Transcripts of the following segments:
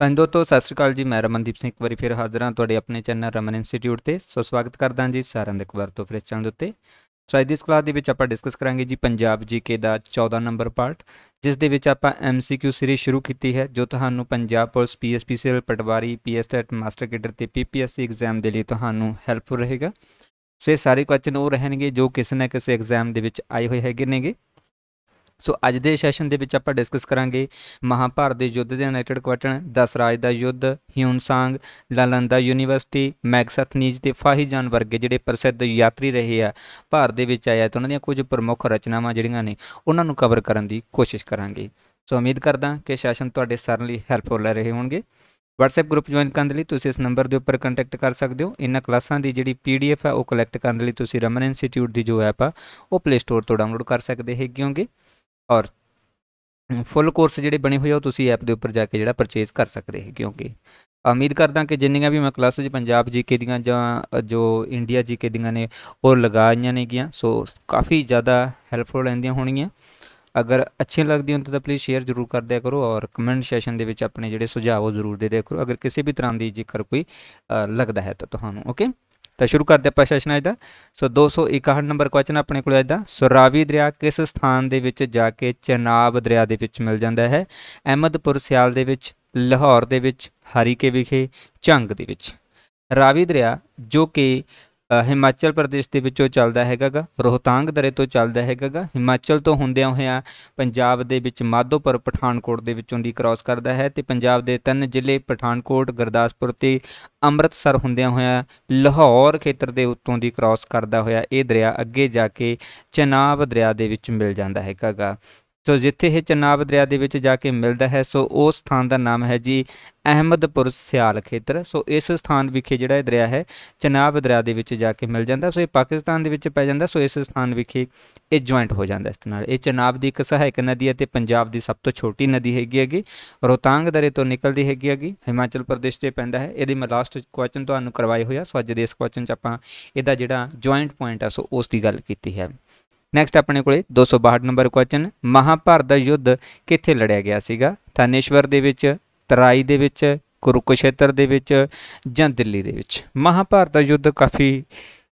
ਪੰਜ ਦੋਸਤੋ ਸਤਿ ਸ਼੍ਰੀ ਅਕਾਲ ਜੀ ਮੈਂ ਰਮਨਦੀਪ ਸਿੰਘ ਇੱਕ ਵਾਰੀ ਫਿਰ ਹਾਜ਼ਰ ਹਾਂ ਤੁਹਾਡੇ ਆਪਣੇ ਚੈਨਲ ਰਮਨ ਇੰਸਟੀਚਿਊਟ ਤੇ ਸੋ ਸਵਾਗਤ ਕਰਦਾ ਜੀ ਸਾਰਿਆਂ ਦਾ ਇੱਕ ਵਾਰ ਤੋਂ ਫਿਰ ਚੈਨਲ ਦੇ ਉੱਤੇ ਸੋ ਅੱਜ ਦੀ ਕਲਾਸ ਦੇ ਵਿੱਚ ਆਪਾਂ ਡਿਸਕਸ ਕਰਾਂਗੇ ਜੀ ਪੰਜਾਬ ਜੀਕੇ ਦਾ 14 ਨੰਬਰ ਪਾਰਟ ਜਿਸ ਦੇ ਵਿੱਚ ਆਪਾਂ ਐਮਸੀਕਿਊ ਸੀਰੀਜ਼ ਸ਼ੁਰੂ ਕੀਤੀ ਹੈ ਜੋ ਤੁਹਾਨੂੰ ਪੰਜਾਬ ਪੁਲਿਸ ਪੀਐਸਪੀਸੀਐਲ ਪਟਵਾਰੀ ਪੀਐਸਟੈਟ ਮਾਸਟਰ ਕੈਡਰ ਤੇ ਪੀਪੀਐਸਸੀ ਐਗਜ਼ਾਮ ਦੇ ਲਈ ਤੁਹਾਨੂੰ ਹੈਲਪਫੁਲ ਰਹੇਗਾ ਸੋ ਇਹ ਸਾਰੇ ਕੁਐਸਚਨ ਉਹ ਰਹਿਣਗੇ ਜੋ ਕਿਸੇ ਨਾ ਕਿਸੇ ਐਗਜ਼ਾਮ ਦੇ ਵਿੱਚ ਆਏ ਹੋਏ ਹੈਗੇ ਨੇਗੇ ਸੋ ਅੱਜ ਦੇ ਸੈਸ਼ਨ ਦੇ ਵਿੱਚ ਆਪਾਂ ਡਿਸਕਸ ਕਰਾਂਗੇ ਮਹਾਭਾਰਤ ਦੇ ਯੁੱਧ ਦੇ ਯੂਨਾਈਟਿਡ ਕੁਐਟਨ ਦਸ ਰਾਜ ਦਾ ਯੁੱਧ ਹਿਊਨਸਾਂਗ ਲਲੰਦਾ ਯੂਨੀਵਰਸਿਟੀ ਮੈਗਸਥਨੀਜ ਤੇ ਫਾਹੀਜਾਨ ਵਰਗੇ ਜਿਹੜੇ ਪ੍ਰਸਿੱਧ ਯਾਤਰੀ ਰਹੇ ਆ ਭਾਰਤ ਦੇ ਵਿੱਚ ਆਇਆ ਤੇ ਉਹਨਾਂ ਦੀਆਂ ਕੁਝ ਪ੍ਰਮੁੱਖ ਰਚਨਾਵਾਂ ਜਿਹੜੀਆਂ ਨੇ ਉਹਨਾਂ ਨੂੰ ਕਵਰ ਕਰਨ ਦੀ ਕੋਸ਼ਿਸ਼ ਕਰਾਂਗੇ ਸੋ ਉਮੀਦ ਕਰਦਾ ਕਿ ਸੈਸ਼ਨ ਤੁਹਾਡੇ ਸਾਰਿਆਂ ਲਈ ਹੈਲਪਫੁਲ ਰਹੇ ਹੋਣਗੇ WhatsApp ਗਰੁੱਪ ਜੁਆਇਨ ਕਰਨ ਲਈ ਤੁਸੀਂ ਇਸ ਨੰਬਰ ਦੇ ਉੱਪਰ ਕੰਟੈਕਟ ਕਰ ਸਕਦੇ ਹੋ ਇਹਨਾਂ ਕਲਾਸਾਂ ਦੀ ਜਿਹੜੀ PDF ਹੈ ਉਹ ਕਲੈਕਟ ਕਰਨ ਲਈ ਤੁਸੀਂ ਰਮਨ ਇੰਸਟੀਚਿਊਟ ਦੀ ਜੋ ਐਪ ਆ ਉਹ ਪਲੇ ਸਟੋਰ ਤੋਂ ਡਾਊਨਲੋਡ ਕਰ ਸਕਦੇ ਹੈਗੇ ਹੋਗੇ ਔਰ ਫੁੱਲ ਕੋਰਸ ਜਿਹੜੇ ਬਣੇ ਹੋਏ ਆ ਉਹ ਤੁਸੀਂ ਐਪ ਦੇ ਉੱਪਰ ਜਾ ਕੇ ਜਿਹੜਾ ਪਰਚੇਸ ਕਰ ਸਕਦੇ ਹੋ ਕਿਉਂਕਿ ਉਮੀਦ ਕਰਦਾ ਕਿ ਜਿੰਨੀਆਂ ਵੀ ਮੈਂ ਕਲਾਸਾਂ 'ਚ ਪੰਜਾਬ ਜੀਕੇ ਦੀਆਂ ਜਾਂ ਜੋ ਇੰਡੀਆ ਜੀਕੇ ਦੀਆਂ ਨੇ ਉਹ ਲਗਾਈਆਂ ਨੇ ਗਿਆ ਸੋ ਕਾਫੀ ਜ਼ਿਆਦਾ ਹੈਲਪਫੁਲ ਰਹਿੰਦੀਆਂ ਹੋਣਗੀਆਂ ਅਗਰ ਅੱਛੇ ਲੱਗਦੀ ਹੋਣ ਤਾਂ ਪਲੀਜ਼ ਸ਼ੇਅਰ ਜ਼ਰੂਰ ਕਰ ਦਿਆ ਕਰੋ ਔਰ ਕਮੈਂਟ ਸੈਸ਼ਨ ਦੇ ਵਿੱਚ ਆਪਣੇ ਜਿਹੜੇ ਸੁਝਾਅ ਉਹ ਜ਼ਰੂਰ ਦੇ ਦਿਆ ਕਰੋ ਅਗਰ ਕਿਸੇ ਵੀ ਤਰ੍ਹਾਂ ਦੀ ਜੇਕਰ ਕੋਈ ਲੱਗਦਾ ਹੈ ਤਾਂ ਤੁਹਾਨੂੰ ਓਕੇ ਤਾਂ ਸ਼ੁਰੂ ਕਰਦੇ ਆਪਾਂ ਸੈਸ਼ਨ ਅੱਜ ਦਾ ਸੋ 261 ਨੰਬਰ ਕੁਐਸਚਨ ਆਪਣੇ ਕੋਲ ਅੱਜ ਦਾ ਸੁਰਾਵੀ ਰਾਵੀ ਦਰਿਆ ਕਿਸ ਸਥਾਨ ਦੇ ਵਿੱਚ ਜਾ ਕੇ ਚਨਾਬ ਦਰਿਆ ਦੇ ਵਿੱਚ ਮਿਲ ਜਾਂਦਾ ਹੈ ਅਹਿਮਦਪੁਰ ਸਿਆਲ ਦੇ ਵਿੱਚ ਲਾਹੌਰ ਦੇ ਵਿੱਚ ਹਰੀਕੇ ਵਿਖੇ ਝੰਗ ਦੇ ਵਿੱਚ ਰਾਵੀ ਦਰਿਆ ਜੋ ਕਿ ਹਿਮਾਚਲ ਪ੍ਰਦੇਸ਼ ਦੇ ਵਿੱਚੋਂ ਚੱਲਦਾ ਹੈਗਾਗਾ ਰੋਹਤਾਂਗ ਦਰੇ ਤੋਂ ਚੱਲਦਾ ਹੈਗਾਗਾ ਹਿਮਾਚਲ ਤੋਂ ਹੁੰਦਿਆਂ ਹੋਇਆਂ ਪੰਜਾਬ ਦੇ ਵਿੱਚ ਮਾਧੋਪੁਰ ਪਠਾਨਕੋਟ ਦੇ ਵਿੱਚੋਂ ਦੀ ਕ੍ਰਾਸ ਕਰਦਾ ਹੈ ਤੇ ਪੰਜਾਬ ਦੇ ਤਿੰਨ ਜ਼ਿਲ੍ਹੇ ਪਠਾਨਕੋਟ ਗੁਰਦਾਸਪੁਰ ਤੇ ਅੰਮ੍ਰਿਤਸਰ ਹੁੰਦਿਆਂ ਹੋਇਆਂ ਲਾਹੌਰ ਖੇਤਰ ਦੇ ਉੱਤੋਂ ਦੀ ਕ੍ਰਾਸ ਕਰਦਾ ਹੋਇਆ ਇਹ ਦਰਿਆ ਅੱਗੇ ਜਾ ਕੇ ਚਨਾਬ ਦਰਿਆ ਦੇ ਵਿੱਚ ਮਿਲ ਜਾਂਦਾ ਹੈਗਾਗਾ ਸੋ ਜਿੱਥੇ ਇਹ ਚਨਾਬ ਦਰਿਆ ਦੇ ਵਿੱਚ ਜਾ ਕੇ ਮਿਲਦਾ ਹੈ ਸੋ ਉਸ ਥਾਂ ਦਾ ਨਾਮ ਹੈ ਜੀ ਅਹਿਮਦਪੁਰ ਸਿਆਲ ਖੇਤਰ ਸੋ ਇਸ ਸਥਾਨ ਵਿਖੇ ਜਿਹੜਾ ਇਹ ਦਰਿਆ ਹੈ ਚਨਾਬ ਦਰਿਆ ਦੇ ਵਿੱਚ ਜਾ ਕੇ ਮਿਲ ਜਾਂਦਾ ਸੋ ਇਹ ਪਾਕਿਸਤਾਨ ਦੇ ਵਿੱਚ ਪੈ ਜਾਂਦਾ ਸੋ ਇਸ ਸਥਾਨ ਵਿਖੇ ਇਹ ਜੁਆਇੰਟ ਹੋ ਜਾਂਦਾ ਇਸ ਨਾਲ ਇਹ ਚਨਾਬ ਦੀ ਇੱਕ ਸਹਾਇਕ ਨਦੀ ਹੈ ਤੇ ਪੰਜਾਬ ਦੀ ਸਭ ਤੋਂ ਛੋਟੀ ਨਦੀ ਹੈਗੀ ਹੈਗੀ ਰੋਤਾਂਗ ਦਰੇ ਤੋਂ ਨਿਕਲਦੀ ਹੈਗੀ ਹੈਗੀ ਹਿਮਾਚਲ ਪ੍ਰਦੇਸ਼ ਤੇ ਪੈਂਦਾ ਹੈ ਇਹਦੇ ਮੈਂ ਲਾਸਟ ਕੁਐਸਚਨ ਤੁਹਾਨੂੰ ਕਰਵਾਏ ਹੋਇਆ ਸੋ ਅੱਜ ਦੇ ਇਸ ਕੁਐਸਚਨ 'ਚ ਆਪਾਂ ਇਹਦਾ ਜਿਹੜਾ ਜੁਆਇੰਟ ਪੁਆਇੰਟ ਆ ਸੋ ਉਸ ਦੀ ਗੱਲ ਕੀਤੀ ਹੈ ਨੈਕਸਟ ਆਪਣੇ ਕੋਲੇ 262 ਨੰਬਰ ਕੁਐਸਚਨ ਮਹਾਭਾਰਤ ਦਾ ਯੁੱਧ ਕਿੱਥੇ ਲੜਿਆ ਗਿਆ ਸੀਗਾ ਥਾਨੇਸ਼ਵਰ ਦੇ ਵਿੱਚ ਤਰਾਈ ਦੇ ਵਿੱਚ ਕੁਰੂਕਸ਼ੇਤਰ ਦੇ ਵਿੱਚ ਜਾਂ ਦਿੱਲੀ ਦੇ ਵਿੱਚ ਮਹਾਭਾਰਤ ਦਾ ਯੁੱਧ ਕਾਫੀ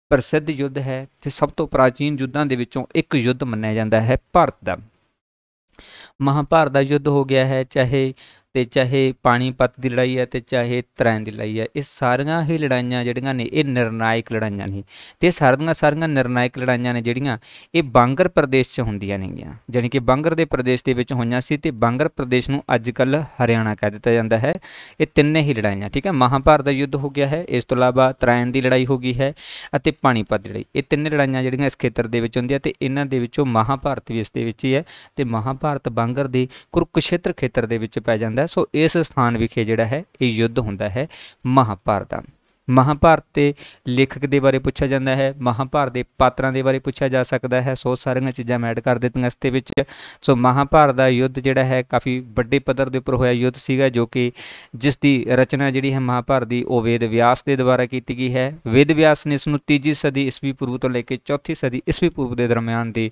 ਪ੍ਰਸਿੱਧ ਯੁੱਧ ਹੈ ਤੇ ਸਭ ਤੋਂ ਪ੍ਰਾਚੀਨ ਯੁੱਧਾਂ ਦੇ ਵਿੱਚੋਂ ਇੱਕ ਯੁੱਧ ਮੰਨਿਆ ਜਾਂਦਾ ਹੈ ਭਾਰਤ ਦਾ ਮਹਾਭਾਰਤ ਦਾ ਯੁੱਧ ਹੋ ਗਿਆ ਹੈ ਚਾਹੇ ਤੇ ਚਾਹੇ ਪਾਣੀਪਤ ਦੀ ਲੜਾਈ ਹੈ ਤੇ ਚਾਹੇ ਤਰੈਨ ਦੀ ਲੜਾਈ ਹੈ ਇਹ ਸਾਰੀਆਂ ਹੀ ਲੜਾਈਆਂ ਜਿਹੜੀਆਂ ਨੇ ਇਹ ਨਿਰਣਾਇਕ ਲੜਾਈਆਂ ਨੇ ਤੇ ਸਾਰੀਆਂ ਸਾਰੀਆਂ ਨਿਰਣਾਇਕ ਲੜਾਈਆਂ ਨੇ ਜਿਹੜੀਆਂ ਇਹ ਬਾਂਗਰ ਪ੍ਰਦੇਸ਼ 'ਚ ਹੁੰਦੀਆਂ ਨੇਗੀਆਂ ਜਾਨੀ ਕਿ ਬਾਂਗਰ ਦੇ ਪ੍ਰਦੇਸ਼ ਦੇ ਵਿੱਚ ਹੋਈਆਂ ਸੀ ਤੇ ਬਾਂਗਰ ਪ੍ਰਦੇਸ਼ ਨੂੰ ਅੱਜ ਕੱਲ ਹਰਿਆਣਾ ਕਹਿ ਦਿੱਤਾ ਜਾਂਦਾ ਹੈ ਇਹ ਤਿੰਨੇ ਹੀ ਲੜਾਈਆਂ ਠੀਕ ਹੈ ਮਹਾਭਾਰਤ ਦਾ ਯੁੱਧ ਹੋ ਗਿਆ ਹੈ ਇਸ ਤੋਂ ਇਲਾਵਾ ਤਰੈਨ ਦੀ ਲੜਾਈ ਹੋ ਗਈ ਹੈ ਅਤੇ ਪਾਣੀਪਤ ਦੀ ਲੜਾਈ ਇਹ ਤਿੰਨੇ ਲੜਾਈਆਂ ਜਿਹੜੀਆਂ ਇਸ ਖੇਤਰ ਦੇ ਵਿੱਚ ਹੁੰਦੀਆਂ ਤੇ ਇਹਨਾਂ ਦੇ ਵਿੱਚੋਂ ਮਹਾਭਾਰਤ ਵੀ ਇਸ ਦੇ ਵਿੱਚ ਹੀ ਹੈ ਤੇ ਮਹਾਭਾਰਤ ਬਾਂਗਰ ਦੇ ਕੁਰਕਸ਼ੇਤਰ ਖੇਤਰ ਦੇ ਵਿੱਚ ਪੈ ਜਾਂਦਾ ਹੁੰਦਾ ਸੋ ਇਸ ਸਥਾਨ ਵਿਖੇ ਜਿਹੜਾ ਹੈ ਇਹ ਯੁੱਧ ਹੁੰਦਾ ਹੈ ਮਹਾਭਾਰਤ ਦਾ ਮਹਾਭਾਰਤ ਦੇ ਲੇਖਕ ਦੇ ਬਾਰੇ ਪੁੱਛਿਆ ਜਾਂਦਾ ਹੈ ਮਹਾਭਾਰਤ ਦੇ ਪਾਤਰਾਂ ਦੇ ਬਾਰੇ ਪੁੱਛਿਆ ਜਾ ਸਕਦਾ ਹੈ ਸੋ ਸਾਰੀਆਂ ਚੀਜ਼ਾਂ ਮੈਂ ਐਡ ਕਰ ਦਿੱਤੀਆਂ ਇਸ ਤੇ ਵਿੱਚ ਸੋ ਮਹਾਭਾਰਤ ਦਾ ਯੁੱਧ ਜਿਹੜਾ ਹੈ ਕਾਫੀ ਵੱਡੇ ਪੱਧਰ ਦੇ ਉੱਪਰ ਹੋਇਆ ਯੁੱਧ ਸੀਗਾ ਜੋ ਕਿ ਜਿਸ ਦੀ ਰਚਨਾ ਜਿਹੜੀ ਹੈ ਮਹਾਭਾਰਤ ਦੀ ਉਹ ਵੇਦ ਵਿਆਸ ਦੇ ਦੁਆਰਾ ਕੀਤੀ ਗਈ ਹੈ ਵੇਦ ਵਿਆਸ ਨੇ ਇਸ ਨੂੰ 3ਜੀ ਸਦੀ ਈਸਵੀ ਪੂਰਵ ਤੋਂ ਲੈ ਕੇ 4ਥੀ ਸਦੀ ਈਸਵੀ ਪੂਰਵ ਦੇ ਦਰਮਿਆਨ ਦੇ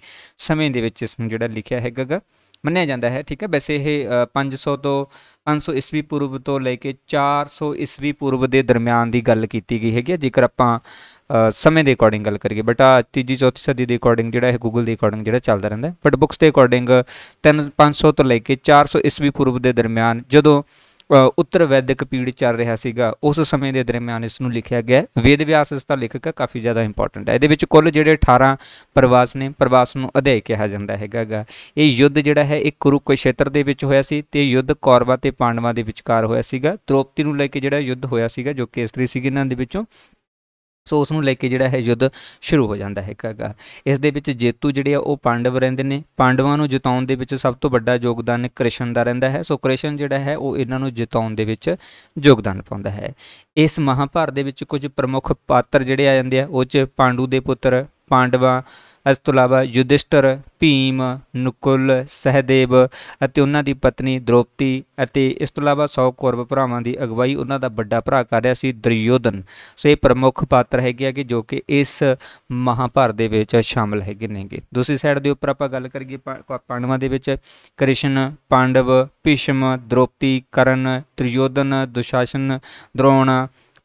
ਸਮੇਂ ਦੇ ਵਿੱਚ ਇਸ ਨੂੰ ਜਿਹੜਾ ਲਿਖਿਆ ਹੈਗਾ ਮੰਨਿਆ ਜਾਂਦਾ ਹੈ ਠੀਕ ਹੈ ਵੈਸੇ ਇਹ 500 ਤੋਂ 500 ਈਸਵੀ ਪੂਰਵ ਤੋਂ ਲੈ ਕੇ 400 ਈਸਵੀ ਪੂਰਵ ਦੇ ਦਰਮਿਆਨ ਦੀ ਗੱਲ ਕੀਤੀ ਗਈ ਹੈਗੀ ਜੇਕਰ ਆਪਾਂ ਸਮੇਂ ਦੇ ਅਕੋਰਡਿੰਗ ਗੱਲ ਕਰੀਏ ਬਟ ਤੀਜੀ ਚੌਥੀ ਸਦੀ ਦੇ ਅਕੋਰਡਿੰਗ ਜਿਹੜਾ ਇਹ ਗੂਗਲ ਦੇ ਅਕੋਰਡਿੰਗ ਜਿਹੜਾ ਚੱਲਦਾ ਰਹਿੰਦਾ ਬਟ ਬੁੱਕਸ ਦੇ ਅਕੋਰਡਿੰਗ 3 500 ਤੋਂ ਲੈ ਕੇ 400 ਈਸਵੀ ਪੂਰਵ ਦੇ ਦਰਮਿਆਨ ਜਦੋਂ ਉੱਤਰ ਵੈਦਿਕ ਪੀੜ ਚੱਲ ਰਿਹਾ ਸੀਗਾ ਉਸ ਸਮੇਂ ਦੇ ਦਰਮਿਆਨ ਇਸ ਨੂੰ ਲਿਖਿਆ ਗਿਆ ਵੇਦ ਵਿਆਸ ਇਸ ਦਾ ਲੇਖਕ ਕਾਫੀ ਜ਼ਿਆਦਾ ਇੰਪੋਰਟੈਂਟ ਹੈ ਇਹਦੇ ਵਿੱਚ ਕੁੱਲ ਜਿਹੜੇ 18 ਪ੍ਰਵਾਸ ਨੇ ਪ੍ਰਵਾਸ ਨੂੰ ਅਧਿਆਇ ਕਿਹਾ ਜਾਂਦਾ ਹੈਗਾਗਾ ਇਹ ਯੁੱਧ ਜਿਹੜਾ ਹੈ ਇਹ ਕੁਰੂਕਸ਼ੇਤਰ ਦੇ ਵਿੱਚ ਹੋਇਆ ਸੀ ਤੇ ਯੁੱਧ ਕੌਰਵਾ ਤੇ ਪਾਂਡਵਾ ਦੇ ਵਿਚਕਾਰ ਹੋਇਆ ਸੀਗਾ ਤ੍ਰੋਪਤੀ ਨੂੰ ਲੈ ਕੇ ਜਿਹੜਾ ਯੁੱਧ ਹੋਇਆ ਸੀਗਾ ਜੋ ਕਿ ਇਸਤਰੀ ਸੀਗੀ ਇਹਨਾਂ ਦੇ ਵਿੱਚੋਂ ਸੋ ਉਸ ਨੂੰ ਲੈ ਕੇ ਜਿਹੜਾ ਹੈ ਯੁੱਧ ਸ਼ੁਰੂ ਹੋ ਜਾਂਦਾ ਹੈ ਕਾਗਾ ਇਸ ਦੇ ਵਿੱਚ ਜੇਤੂ ਜਿਹੜੇ ਆ ਉਹ ਪਾਂਡਵ ਰਹਿੰਦੇ ਨੇ ਪਾਂਡਵਾਂ ਨੂੰ ਜਿਤਾਉਣ ਦੇ ਵਿੱਚ ਸਭ ਤੋਂ ਵੱਡਾ ਯੋਗਦਾਨ ਕ੍ਰਿਸ਼ਨ ਦਾ ਰਹਿੰਦਾ ਹੈ ਸੋ ਕ੍ਰਿਸ਼ਨ ਜਿਹੜਾ ਹੈ ਉਹ ਇਹਨਾਂ ਨੂੰ ਜਿਤਾਉਣ ਦੇ ਵਿੱਚ ਯੋਗਦਾਨ ਪਾਉਂਦਾ ਹੈ ਇਸ ਮਹਾਭਾਰਤ ਦੇ ਵਿੱਚ ਕੁਝ ਪ੍ਰਮੁੱਖ ਪਾਤਰ ਜਿਹੜੇ ਆ ਜਾਂਦੇ ਆ ਉਹ ਚ ਪਾਂਡੂ ਦੇ ਪੁੱਤਰ ਪਾਂਡਵਾ ਇਸ ਤੋਂ ਇਲਾਵਾ ਯੁਧਿਸ਼ਟਰ ਭੀਮ ਨਕੁਲ ਸਹਦੇਵ ਅਤੇ ਉਹਨਾਂ ਦੀ ਪਤਨੀ ਦ੍ਰੋਪਤੀ ਅਤੇ ਇਸ ਤੋਂ ਇਲਾਵਾ 100 ਕੌਰਵ ਭਰਾਵਾਂ ਦੀ ਅਗਵਾਈ ਉਹਨਾਂ ਦਾ ਵੱਡਾ ਭਰਾ ਕਰ ਰਿਹਾ ਸੀ ਦਰਯੋਦਨ ਸੋ ਇਹ ਪ੍ਰਮੁੱਖ ਪਾਤਰ ਹੈਗੇ ਆ ਕਿ ਜੋ ਕਿ ਇਸ ਮਹਾਭਾਰਤ ਦੇ ਵਿੱਚ ਸ਼ਾਮਲ ਹੈਗੇ ਨੇਗੇ ਦੂਸਰੀ ਸਾਈਡ ਦੇ ਉੱਪਰ ਆਪਾਂ ਗੱਲ ਕਰੀਏ ਪਾਂਡਵਾਂ ਦੇ ਵਿੱਚ ਕ੍ਰਿਸ਼ਨ ਪਾਂਡਵ ਭੀਸ਼ਮ ਦ੍ਰੋਪਤੀ ਕਰਨ ਦਰਯੋਦਨ ਦੁਸ਼ਾਸਨ ਦ੍ਰੋਣ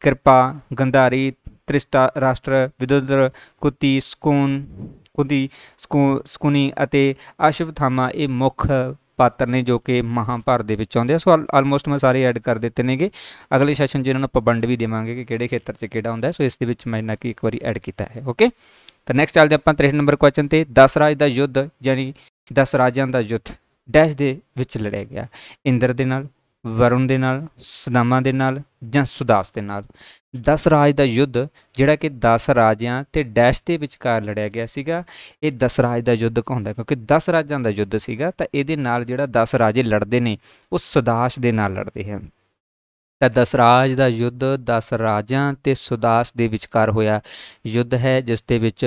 ਕਿਰਪਾ ਗੰਧਾਰੀ ਤ੍ਰਿਸ਼ਟਾ ਰਾਸ਼ਟਰ ਵਿਦੁਦਰ ਕੁਤੀ ਸਕੂਨ ਕੁਦੀ ਸਕੂਨੀ ਅਤੇ ਅਸ਼ਵਥਾਮਾ ਇਹ ਮੁੱਖ ਪਾਤਰ ਨੇ ਜੋ ਕਿ ਮਹਾਭਾਰਤ ਦੇ ਵਿੱਚ ਆਉਂਦੇ ਆ ਸੋ ਆਲਮੋਸਟ ਮੈਂ ਸਾਰੇ ਐਡ ਕਰ ਦਿੱਤੇ ਨੇਗੇ ਅਗਲੇ ਸੈਸ਼ਨ ਜਿਹਨਾਂ ਨੂੰ ਪਬੰਡ ਵੀ ਦੇਵਾਂਗੇ ਕਿ ਕਿਹੜੇ ਖੇਤਰ 'ਚ ਕਿਹੜਾ ਹੁੰਦਾ ਸੋ ਇਸ ਦੇ ਵਿੱਚ ਮੈਂ ਇਹਨਾਂ ਕੀ ਇੱਕ ਵਾਰੀ ਐਡ ਕੀਤਾ ਹੈ ਓਕੇ ਤਾਂ ਨੈਕਸਟ ਚੱਲਦੇ ਆਪਾਂ 63 ਨੰਬਰ ਕੁਐਸਚਨ ਤੇ 10 ਰਾਜ ਦਾ ਯੁੱਧ ਯਾਨੀ 10 ਰਾਜਾਂ ਦਾ ਯੁੱਧ ਡੈਸ਼ ਦੇ ਵਿੱਚ ਲੜਿਆ ਗਿਆ ਇੰਦਰ ਦੇ ਨਾਲ ਵਰੁਣ ਦੇ ਨਾਲ ਸੁਦਾਮਾ ਦੇ ਨਾਲ ਜਾਂ ਸੁਦਾਸ ਦੇ ਨਾਲ 10 ਰਾਜ ਦਾ ਯੁੱਧ ਜਿਹੜਾ ਕਿ 10 ਰਾਜਿਆਂ ਤੇ ਡੈਸ਼ ਦੇ ਵਿਚਕਾਰ ਲੜਿਆ ਗਿਆ ਸੀਗਾ ਇਹ 10 ਰਾਜ ਦਾ ਯੁੱਧ ਕਹਿੰਦਾ ਕਿਉਂਕਿ 10 ਰਾਜਾਂ ਦਾ ਯੁੱਧ ਸੀਗਾ ਤਾਂ ਇਹਦੇ ਨਾਲ ਜਿਹੜਾ 10 ਰਾਜੇ ਲੜਦੇ ਨੇ ਉਹ ਸੁਦਾਸ ਦੇ ਨਾਲ ਲੜਦੇ ਹਨ ਤਾਂ ਦਸਰਾਜ ਦਾ ਯੁੱਧ ਦਸ ਰਾਜਾਂ ਤੇ ਸੁਦਾਸ ਦੇ ਵਿਚਕਾਰ ਹੋਇਆ ਯੁੱਧ ਹੈ ਜਿਸ ਦੇ ਵਿੱਚ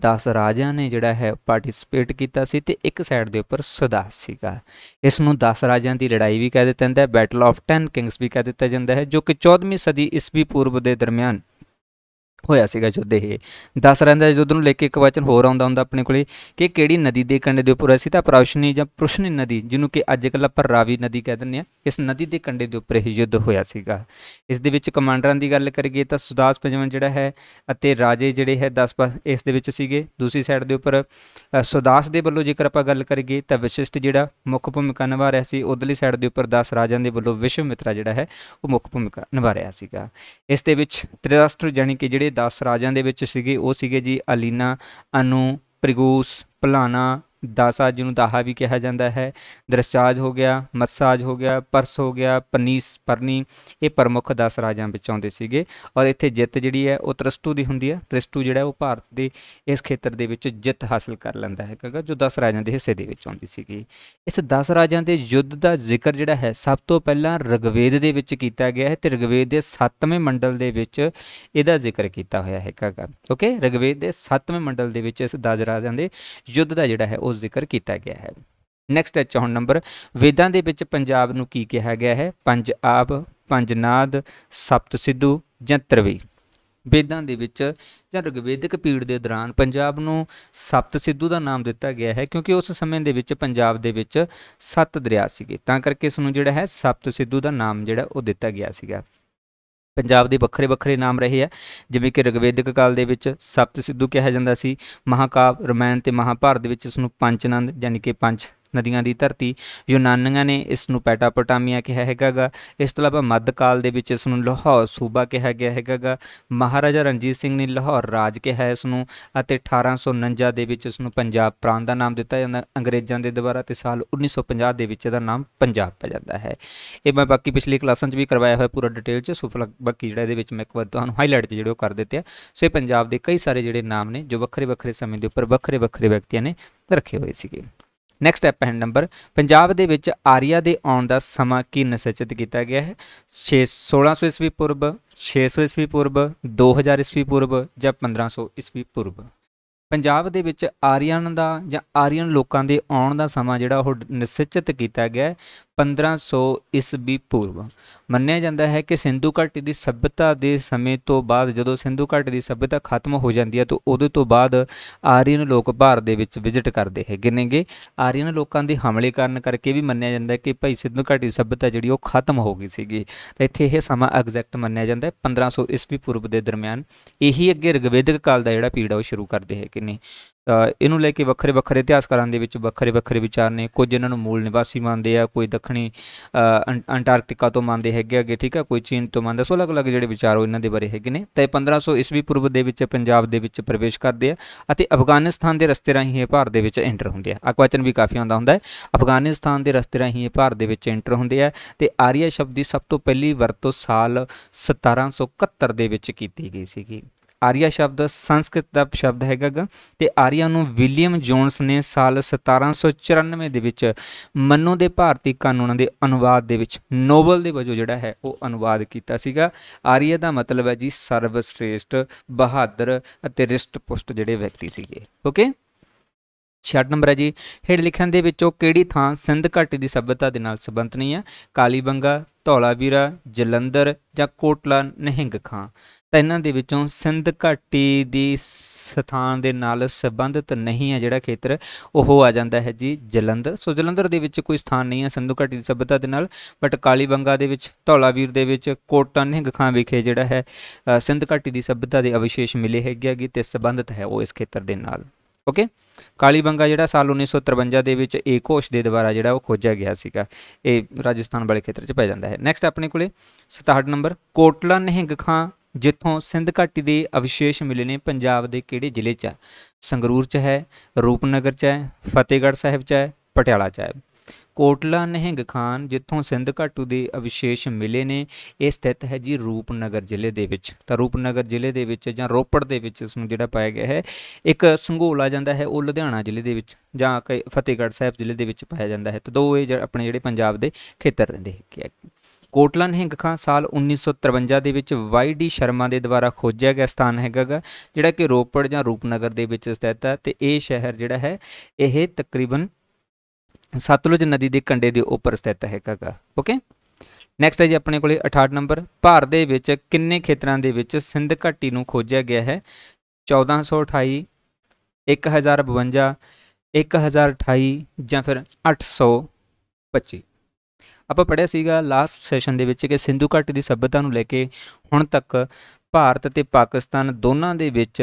ਦਸ ਰਾਜਾਂ ਨੇ ਜਿਹੜਾ ਹੈ ਪਾਰਟਿਸਿਪੇਟ ਕੀਤਾ ਸੀ ਤੇ ਇੱਕ ਸਾਈਡ ਦੇ ਉੱਪਰ ਸੁਦਾਸ ਸੀਗਾ ਇਸ ਨੂੰ ਦਸ ਰਾਜਾਂ ਦੀ ਲੜਾਈ ਵੀ ਕਹਿ ਦਿੱਤਾ ਜਾਂਦਾ ਹੈ ਬੈਟਲ ਆਫ 10 ਕਿੰਗਸ ਵੀ ਕਹਿ ਦਿੱਤਾ ਜਾਂਦਾ ਹੈ ਜੋ ਕਿ 14ਵੀਂ ਸਦੀ ਈਸਵੀ ਪੂਰਬ ਦੇ ਦਰਮਿਆਨ ਹੋਇਆ ਸੀਗਾ ਯੁੱਧ ਇਹ ਦੱਸ ਰਹਿੰਦਾ ਦਾ ਯੁੱਧ ਨੂੰ ਲੈ ਕੇ ਇੱਕ ਵਚਨ ਹੋਰ ਆਉਂਦਾ ਹੁੰਦਾ ਆਪਣੇ ਕੋਲੇ ਕਿ ਕਿਹੜੀ ਨਦੀ ਦੇ ਕੰਢੇ ਦੇ ਉੱਪਰ ਹੋਇਆ ਸੀ ਤਾਂ ਪ੍ਰੌਸ਼ਨੀ ਜਾਂ ਪ੍ਰਸ਼ਨੀ ਨਦੀ ਜਿਹਨੂੰ ਕਿ ਅੱਜ ਕੱਲ੍ਹ ਆਪਾਂ ਰਾਵੀ ਨਦੀ ਕਹਿ ਦਿੰਦੇ ਆ ਇਸ ਨਦੀ ਦੇ ਕੰਢੇ ਦੇ ਉੱਪਰ ਇਹ ਯੁੱਧ ਹੋਇਆ ਸੀਗਾ ਇਸ ਦੇ ਵਿੱਚ ਕਮਾਂਡਰਾਂ ਦੀ ਗੱਲ ਕਰੀਏ ਤਾਂ ਸੁਦਾਸ ਪੰਜਵਨ ਜਿਹੜਾ ਹੈ ਅਤੇ ਰਾਜੇ ਜਿਹੜੇ ਹੈ 10 ਇਸ ਦੇ ਵਿੱਚ ਸੀਗੇ ਦੂਸਰੀ ਸਾਈਡ ਦੇ ਉੱਪਰ ਸੁਦਾਸ ਦੇ ਵੱਲੋਂ ਜੇਕਰ ਆਪਾਂ ਗੱਲ ਕਰੀਏ ਤਾਂ ਵਿਸ਼ਿਸ਼ਟ ਜਿਹੜਾ ਮੁੱਖ ਭੂਮਿਕਾ ਨਿਭਾ ਰਿਹਾ ਸੀ ਉਧਰਲੀ ਸਾਈਡ ਦੇ ਉੱਪਰ 10 ਰਾਜਿਆਂ ਦੇ ਵੱਲੋਂ ਵਿਸ਼ਵਮਿਤਰਾ ਜਿਹੜਾ ਹੈ ਉਹ ਮੁੱਖ ਭੂਮਿਕਾ ਨਿਭਾ ਰਿਹਾ ਸੀਗਾ ਇਸ ਦੇ ਵਿੱਚ ਤ੍ਰਿਰਾਸ਼ਟਰ ਜਾਨੀ ਕਿ ਜਿਹੜੇ 10 ਰਾਜਾਂ ਦੇ ਵਿੱਚ ਸੀਗੇ ਉਹ ਸੀਗੇ ਜੀ ਅਲੀਨਾ ਅਨੂ ਪ੍ਰਿਗੂਸ ਪਲਾਨਾ ਦਾਸਾਜ ਜਿਹਨੂੰ ਦਾਹਾ ਵੀ ਕਿਹਾ ਜਾਂਦਾ ਹੈ ਦਰਸਾਜ ਹੋ ਗਿਆ ਮਸਾਜ ਹੋ ਗਿਆ ਪਰਸ ਹੋ ਗਿਆ ਪਨੀਸ ਪਰਨੀ ਇਹ ਪ੍ਰਮੁੱਖ 10 ਰਾਜਾਂ ਵਿੱਚ ਆਉਂਦੇ ਸੀਗੇ ਔਰ ਇੱਥੇ ਜਿੱਤ ਜਿਹੜੀ ਹੈ ਉਹ ਤ੍ਰਿਸ਼ਟੂ ਦੀ ਹੁੰਦੀ ਹੈ ਤ੍ਰਿਸ਼ਟੂ ਜਿਹੜਾ ਉਹ ਭਾਰਤ ਦੇ ਇਸ ਖੇਤਰ ਦੇ ਵਿੱਚ ਜਿੱਤ ਹਾਸਲ ਕਰ ਲੈਂਦਾ ਹੈ ਕਿਉਂਕਿ ਜੋ 10 ਰਾਜਾਂ ਦੇ ਹਿੱਸੇ ਦੇ ਵਿੱਚ ਆਉਂਦੀ ਸੀਗੀ ਇਸ 10 ਰਾਜਾਂ ਦੇ ਯੁੱਧ ਦਾ ਜ਼ਿਕਰ ਜਿਹੜਾ ਹੈ ਸਭ ਤੋਂ ਪਹਿਲਾਂ ਰਗਵੇਦ ਦੇ ਵਿੱਚ ਕੀਤਾ ਗਿਆ ਹੈ ਤੇ ਰਗਵੇਦ ਦੇ 7ਵੇਂ ਮੰਡਲ ਦੇ ਵਿੱਚ ਇਹਦਾ ਜ਼ਿਕਰ ਕੀਤਾ ਹੋਇਆ ਹੈ ਕਾਗਾ ਓਕੇ ਰਗਵੇਦ ਦੇ 7ਵੇਂ ਮੰਡਲ ਦੇ ਵਿੱਚ ਇਸ 10 ਰਾਜਾਂ ਦੇ ਯੁੱਧ ਦਾ ਜਿਹੜਾ ਹੈ ਉਹ ਉਹ ਜ਼ਿਕਰ ਕੀਤਾ ਗਿਆ ਹੈ ਨੈਕਸਟ ਹੈ 54 ਨੰਬਰ ਵੇਦਾਂ ਦੇ ਵਿੱਚ ਪੰਜਾਬ ਨੂੰ ਕੀ ਕਿਹਾ ਗਿਆ ਹੈ ਪੰਜ ਆਬ ਪੰਜ ਨਾਦ ਸਪਤ ਸਿੱਧੂ ਜਾਂ ਤਰਵੀ ਵੇਦਾਂ ਦੇ ਵਿੱਚ ਜਾਂ ਰਗਵੇਦਿਕ ਪੀੜ ਦੇ ਦੌਰਾਨ ਪੰਜਾਬ ਨੂੰ ਸਪਤ ਸਿੱਧੂ ਦਾ ਨਾਮ ਦਿੱਤਾ ਗਿਆ ਹੈ ਕਿਉਂਕਿ ਉਸ ਸਮੇਂ ਦੇ ਵਿੱਚ ਪੰਜਾਬ ਦੇ ਵਿੱਚ ਸੱਤ ਦਰਿਆ ਸੀਗੇ ਤਾਂ ਕਰਕੇ ਇਸ ਨੂੰ ਜਿਹੜਾ ਹੈ ਸਪਤ ਸਿੱਧੂ ਦਾ ਨਾਮ ਜਿਹੜਾ ਉਹ ਦਿੱਤਾ ਗਿਆ ਸੀਗਾ ਪੰਜਾਬ ਦੇ ਵੱਖਰੇ ਵੱਖਰੇ ਨਾਮ ਰਹੇ ਆ ਜਿਵੇਂ ਕਿ ਰਗਵੇਦਿਕ ਕਾਲ ਦੇ ਵਿੱਚ ਸਪਤ ਸਿੱਧੂ ਕਿਹਾ ਜਾਂਦਾ ਸੀ ਮਹਾਕਾਵ ਰਮਾਇਣ ਤੇ ਮਹਾਭਾਰਤ ਦੇ ਵਿੱਚ ਇਸ ਨੂੰ ਪੰਚਨੰਦ ਯਾਨੀ ਕਿ ਪੰਜ ਨਦੀਆਂ ਦੀ ਧਰਤੀ ਯੂਨਾਨੀਆਂ ਨੇ ਇਸ ਨੂੰ ਪੈਟਾਪੋਟਾਮੀਆ ਕਿਹਾ ਹੈਗਾਗਾ ਇਸ ਤੋਂ ਇਲਾਵਾ ਮੱਧਕਾਲ ਦੇ ਵਿੱਚ ਇਸ ਨੂੰ ਲਾਹੌਰ ਸੂਬਾ ਕਿਹਾ ਗਿਆ ਹੈਗਾਗਾ ਮਹਾਰਾਜਾ ਰਣਜੀਤ ਸਿੰਘ ਨੇ ਲਾਹੌਰ ਰਾਜ ਕਿਹਾ ਇਸ ਨੂੰ ਅਤੇ 1849 ਦੇ ਵਿੱਚ ਇਸ ਨੂੰ ਪੰਜਾਬ ਪ੍ਰਾਂਤ ਦਾ ਨਾਮ ਦਿੱਤਾ ਜਾਂਦਾ ਅੰਗਰੇਜ਼ਾਂ ਦੇ ਦੁਆਰਾ ਤੇ ਸਾਲ 1950 ਦੇ ਵਿੱਚ ਇਹਦਾ ਨਾਮ ਪੰਜਾਬ ਪੈ ਜਾਂਦਾ ਹੈ ਇਹ ਮੈਂ ਬਾਕੀ ਪਿਛਲੀ ਕਲਾਸਾਂ 'ਚ ਵੀ ਕਰਵਾਇਆ ਹੋਇਆ ਪੂਰਾ ਡਿਟੇਲ 'ਚ ਸੋ ਬਾਕੀ ਜਿਹੜਾ ਇਹਦੇ ਵਿੱਚ ਮੈਂ ਇੱਕ ਵਾਰ ਤੁਹਾਨੂੰ ਹਾਈਲਾਈਟ ਜਿਹੜੇ ਉਹ ਕਰ ਦਿੱਤੇ ਆ ਸੋ ਇਹ ਪੰਜਾਬ ਦੇ ਕਈ ਸਾਰੇ ਜਿਹੜੇ ਨਾਮ ਨੇ ਜੋ ਵੱਖਰੇ ਵੱਖਰੇ ਸਮੇਂ ਦੇ ਉੱਪਰ ਵੱਖਰੇ ਵੱਖਰੇ ਵਿਅਕਤੀਆਂ ਨੇ ਰੱਖੇ ਹੋਏ ਸੀਗੇ ਨੈਕਸਟ ਸਟੈਪ ਹੈ ਨੰਬਰ ਪੰਜਾਬ ਦੇ ਵਿੱਚ ਆਰੀਆ ਦੇ ਆਉਣ ਦਾ ਸਮਾਂ ਕੀ ਨਿਸ਼ਚਿਤ ਕੀਤਾ ਗਿਆ ਹੈ 6 1600 ਈਸਵੀ ਪੂਰਬ 600 ਈਸਵੀ ਪੂਰਬ 2000 ਈਸਵੀ ਪੂਰਬ ਜਾਂ 1500 ਈਸਵੀ ਪੂਰਬ ਪੰਜਾਬ ਦੇ ਵਿੱਚ ਆਰੀਆਨ ਦਾ ਜਾਂ ਆਰੀਅਨ ਲੋਕਾਂ ਦੇ ਆਉਣ ਦਾ ਸਮਾਂ ਜਿਹੜਾ ਉਹ ਨਿਸ਼ਚਿਤ ਕੀਤਾ ਗਿਆ 1500 ਈਸਵੀ ਪੂਰਵ ਮੰਨਿਆ ਜਾਂਦਾ ਹੈ ਕਿ ਸਿੰਧੂ ਘਾਟੀ ਦੀ ਸਭਿਅਤਾ ਦੇ ਸਮੇਂ ਤੋਂ ਬਾਅਦ ਜਦੋਂ ਸਿੰਧੂ ਘਾਟੀ ਦੀ ਸਭਿਅਤਾ ਖਤਮ ਹੋ ਜਾਂਦੀ ਹੈ ਤਾਂ ਉਹਦੇ ਤੋਂ ਬਾਅਦ ਆਰੀਅਨ ਲੋਕ ਭਾਰਤ ਦੇ ਵਿੱਚ ਵਿਜ਼ਿਟ ਕਰਦੇ ਹੈਗੇ ਨੇਗੇ ਆਰੀਅਨ ਲੋਕਾਂ ਦੇ ਹਮਲੇ ਕਰਨ ਕਰਕੇ ਵੀ ਮੰਨਿਆ ਜਾਂਦਾ ਹੈ ਕਿ ਭਾਈ ਸਿੰਧੂ ਘਾਟੀ ਦੀ ਸਭਿਅਤਾ ਜਿਹੜੀ ਉਹ ਖਤਮ ਹੋ ਗਈ ਸੀਗੀ ਤਾਂ ਇੱਥੇ ਇਹ ਸਮਾਂ ਐਗਜ਼ੈਕਟ ਮੰਨਿਆ ਜਾਂਦਾ ਹੈ 1500 ਈਸਵੀ ਪੂਰਵ ਦੇ ਦਰਮਿਆਨ ਇਹੀ ਅੱਗੇ ਰਿਗਵੇਦਿਕ ਕਾਲ ਦਾ ਜਿਹੜਾ ਪੀੜਾ ਉਹ ਸ਼ੁਰੂ ਕਰਦੇ ਹੈਗੇ ਨੇ ਇਹਨੂੰ ਲੈ ਕੇ ਵੱਖਰੇ ਵੱਖਰੇ ਇਤਿਹਾਸਕਾਰਾਂ ਦੇ ਵਿੱਚ ਵੱਖਰੇ ਵੱਖਰੇ ਵਿਚਾਰ ਨੇ ਕੁਝ ਇਹਨਾਂ ਨੂੰ ਮੂਲ ਨਿਵਾਸੀ ਮੰਨਦੇ ਆ ਕੋਈ ਦੱਖਣੀ ਅੰਟਾਰਕਟਿਕਾ ਤੋਂ ਮੰਨਦੇ ਹੈਗੇ ਅੱਗੇ ਠੀਕ ਆ ਕੋਈ ਚੀਨ ਤੋਂ ਮੰਨਦਾ ਸੋ ਅਲੱਗ-ਅਲੱਗ ਜਿਹੜੇ ਵਿਚਾਰ ਉਹ ਇਹਨਾਂ ਦੇ ਬਾਰੇ ਹੈਗੇ ਨੇ ਤੇ 1500 ਈਸਵੀ ਪੂਰਵ ਦੇ ਵਿੱਚ ਪੰਜਾਬ ਦੇ ਵਿੱਚ ਪ੍ਰਵੇਸ਼ ਕਰਦੇ ਆ ਅਤੇ ਅਫਗਾਨਿਸਤਾਨ ਦੇ ਰਸਤੇ ਰਾਹੀਂ ਇਹ ਭਾਰਤ ਦੇ ਵਿੱਚ ਐਂਟਰ ਹੁੰਦੇ ਆ ਆ ਕੁਐਸਚਨ ਵੀ ਕਾਫੀ ਆਉਂਦਾ ਹੁੰਦਾ ਹੈ ਅਫਗਾਨਿਸਤਾਨ ਦੇ ਰਸਤੇ ਰਾਹੀਂ ਇਹ ਭਾਰਤ ਦੇ ਵਿੱਚ ਐਂਟਰ ਹੁੰਦੇ ਆ ਤੇ ਆਰੀਆ ਸ਼ਬਦ ਦੀ ਸਭ ਤੋਂ ਪਹਿਲੀ ਵਰਤੋਂ ਸਾਲ 1771 ਦੇ ਵਿੱਚ ਕੀਤੀ ਗਈ ਸੀਗੀ ਆਰੀਆ ਸ਼ਬਦ ਸੰਸਕ੍ਰਿਤ ਦਾ ਸ਼ਬਦ ਹੈਗਾ ਤੇ ਆਰੀਆ ਨੂੰ ਵਿਲੀਅਮ ਜੋਨਸ ਨੇ ਸਾਲ 1794 ਦੇ ਵਿੱਚ ਮੰਨੋ ਦੇ ਭਾਰਤੀ ਕਾਨੂੰਨਾਂ ਦੇ ਅਨੁਵਾਦ ਦੇ ਵਿੱਚ ਨੋਬਲ ਦੇ ਵਜੋਂ ਜਿਹੜਾ ਹੈ ਉਹ ਅਨੁਵਾਦ ਕੀਤਾ ਸੀਗਾ ਆਰੀਆ ਦਾ ਮਤਲਬ ਹੈ ਜੀ ਸਰਵ ਸ੍ਰੇਸ਼ਟ ਬਹਾਦਰ ਅਤੇ ਰਿਸ਼ਟ ਪੁਸ਼ਟ ਜਿਹੜੇ ਵਿਅਕਤੀ ਸੀਗੇ ਓਕੇ 66 ਨੰਬਰ ਹੈ ਜੀ ਹੇਠ ਲਿਖਣ ਦੇ ਵਿੱਚੋਂ ਕਿਹੜੀ ਥਾਂ ਸਿੰਧ ਘਾਟੀ ਦੀ ਸਭਿਅਤਾ ਦੇ ਨਾਲ ਸੰਬੰਧ ਨਹੀਂ ਹੈ ਕਾਲੀਬੰਗਾ ਧੌਲਾਵੀਰਾ ਜਲੰਧਰ ਜਾਂ ਕੋਟਲਾ ਨਹਿੰਗ ਖਾਂ ਤਾਂ ਇਹਨਾਂ ਦੇ ਵਿੱਚੋਂ ਸਿੰਧ ਘਾਟੀ ਦੀ ਸਥਾਨ ਦੇ ਨਾਲ ਸੰਬੰਧਿਤ ਨਹੀਂ ਹੈ ਜਿਹੜਾ ਖੇਤਰ ਉਹ ਆ ਜਾਂਦਾ ਹੈ ਜੀ ਜਲੰਧਰ ਸੋ ਜਲੰਧਰ ਦੇ ਵਿੱਚ ਕੋਈ ਸਥਾਨ ਨਹੀਂ ਹੈ ਸੰਧੂ ਘਾਟੀ ਦੀ ਸਭਿਅਤਾ ਦੇ ਨਾਲ ਬਟ ਕਾਲੀਬੰਗਾ ਦੇ ਵਿੱਚ ਧੌਲਾਵੀਰ ਦੇ ਵਿੱਚ ਕੋਟਾ ਨਿਹੰਗ ਖਾਂ ਵਿਖੇ ਜਿਹੜਾ ਹੈ ਸਿੰਧ ਘਾਟੀ ਦੀ ਸਭਿਅਤਾ ਦੇ ਅਵਸ਼ੇਸ਼ ਮਿਲੇ ਹੈਗੇ ਆ ਤੇ ਸੰਬੰਧਿਤ ਹੈ ਉਹ ਇਸ ਖੇਤਰ ਦੇ ਨਾਲ ਓਕੇ ਬੰਗਾ ਜਿਹੜਾ ਸਾਲ 1953 ਦੇ ਵਿੱਚ ਏ ਕੋਸ਼ ਦੇ ਦੁਆਰਾ ਜਿਹੜਾ ਉਹ ਖੋਜਿਆ ਗਿਆ ਸੀਗਾ ਇਹ ਰਾਜਸਥਾਨ ਵਾਲੇ ਖੇਤਰ 'ਚ ਪੈ ਜਾਂਦਾ ਹੈ ਨੈਕਸਟ ਆਪਣੇ ਕੋਲੇ 67 ਨੰਬਰ ਕੋਟਲਾ ਨਿਹੰਗ ਖਾਂ ਜਿੱਥੋਂ ਸਿੰਧ ਘਾਟੀ ਦੇ ਅਵਿਸ਼ੇਸ਼ ਮਿਲੇ ਨੇ ਪੰਜਾਬ ਦੇ ਕਿਹੜੇ ਜ਼ਿਲ੍ਹੇ 'ਚ ਸੰਗਰੂਰ 'ਚ ਹੈ ਰੂਪਨਗਰ 'ਚ ਹੈ ਫਤਿਹਗੜ੍ਹ ਸਾਹਿਬ 'ਚ ਹੈ ਪਟਿਆਲਾ 'ਚ ਹੈ ਕੋਟਲਾ ਨਹਿੰਗ ਖਾਨ ਜਿੱਥੋਂ ਸਿੰਧ ਘਾਟੂ ਦੇ ਅਵਿਸ਼ੇਸ਼ ਮਿਲੇ ਨੇ ਇਹ ਸਥਿਤ ਹੈ ਜੀ ਰੂਪਨਗਰ ਜ਼ਿਲ੍ਹੇ ਦੇ ਵਿੱਚ ਤਾਂ ਰੂਪਨਗਰ ਜ਼ਿਲ੍ਹੇ ਦੇ ਵਿੱਚ ਜਾਂ ਰੋਪੜ ਦੇ ਵਿੱਚ ਇਸ ਨੂੰ ਜਿਹੜਾ ਪਾਇਆ ਗਿਆ ਹੈ ਇੱਕ ਸੰਘੋਲਾ ਜਾਂਦਾ ਹੈ ਉਹ ਲੁਧਿਆਣਾ ਜ਼ਿਲ੍ਹੇ ਦੇ ਵਿੱਚ ਜਾਂ ਫਤਿਹਗੜ੍ਹ ਸਾਹਿਬ ਜ਼ਿਲ੍ਹੇ ਦੇ ਵਿੱਚ ਪਾਇਆ ਜਾਂਦਾ ਹੈ ਤਾਂ ਦੋ ਇਹ ਆਪਣੇ ਜਿਹੜੇ ਪੰਜਾਬ ਦੇ ਖੇਤਰ ਰਹਿੰਦੇ ਹੈ ਕੋਟਲਾ ਨਹਿੰਗ ਖਾਨ ਸਾਲ 1953 ਦੇ ਵਿੱਚ ਵਾਈ ਡੀ ਸ਼ਰਮਾ ਦੇ ਦੁਆਰਾ ਖੋਜਿਆ ਗਿਆ ਸਥਾਨ ਹੈਗਾ ਜਿਹੜਾ ਕਿ ਰੋਪੜ ਜਾਂ ਰੂਪਨਗਰ ਦੇ ਵਿੱਚ ਸਥਿਤ ਹੈ ਤੇ ਇਹ ਸ਼ਹਿਰ ਜਿਹੜਾ ਹੈ ਇਹ ਤਕਰੀਬਨ ਸਤਲੁਜ ਨਦੀ ਦੇ ਕੰਢੇ ਦੇ ਉੱਪਰ ਸਥਿਤ ਹੈ ਕਾਕਾ ਓਕੇ ਨੈਕਸਟ ਹੈ ਜੀ ਆਪਣੇ ਕੋਲੇ 68 ਨੰਬਰ ਭਾਰਤ ਦੇ ਵਿੱਚ ਕਿੰਨੇ ਖੇਤਰਾਂ ਦੇ ਵਿੱਚ ਸਿੰਧ ਘਾਟੀ ਨੂੰ ਖੋਜਿਆ ਗਿਆ ਹੈ 1428 1052 1028 ਜਾਂ ਫਿਰ 825 ਆਪਾਂ ਪੜਿਆ ਸੀਗਾ ਲਾਸਟ ਸੈਸ਼ਨ ਦੇ ਵਿੱਚ ਕਿ ਸਿੰਧੂ ਘਾਟੀ ਦੀ ਸਭਿਅਤਾ ਨੂੰ ਲੈ ਕੇ ਹੁਣ ਤੱਕ ਭਾਰਤ ਤੇ ਪਾਕਿਸਤਾਨ ਦੋਨਾਂ ਦੇ ਵਿੱਚ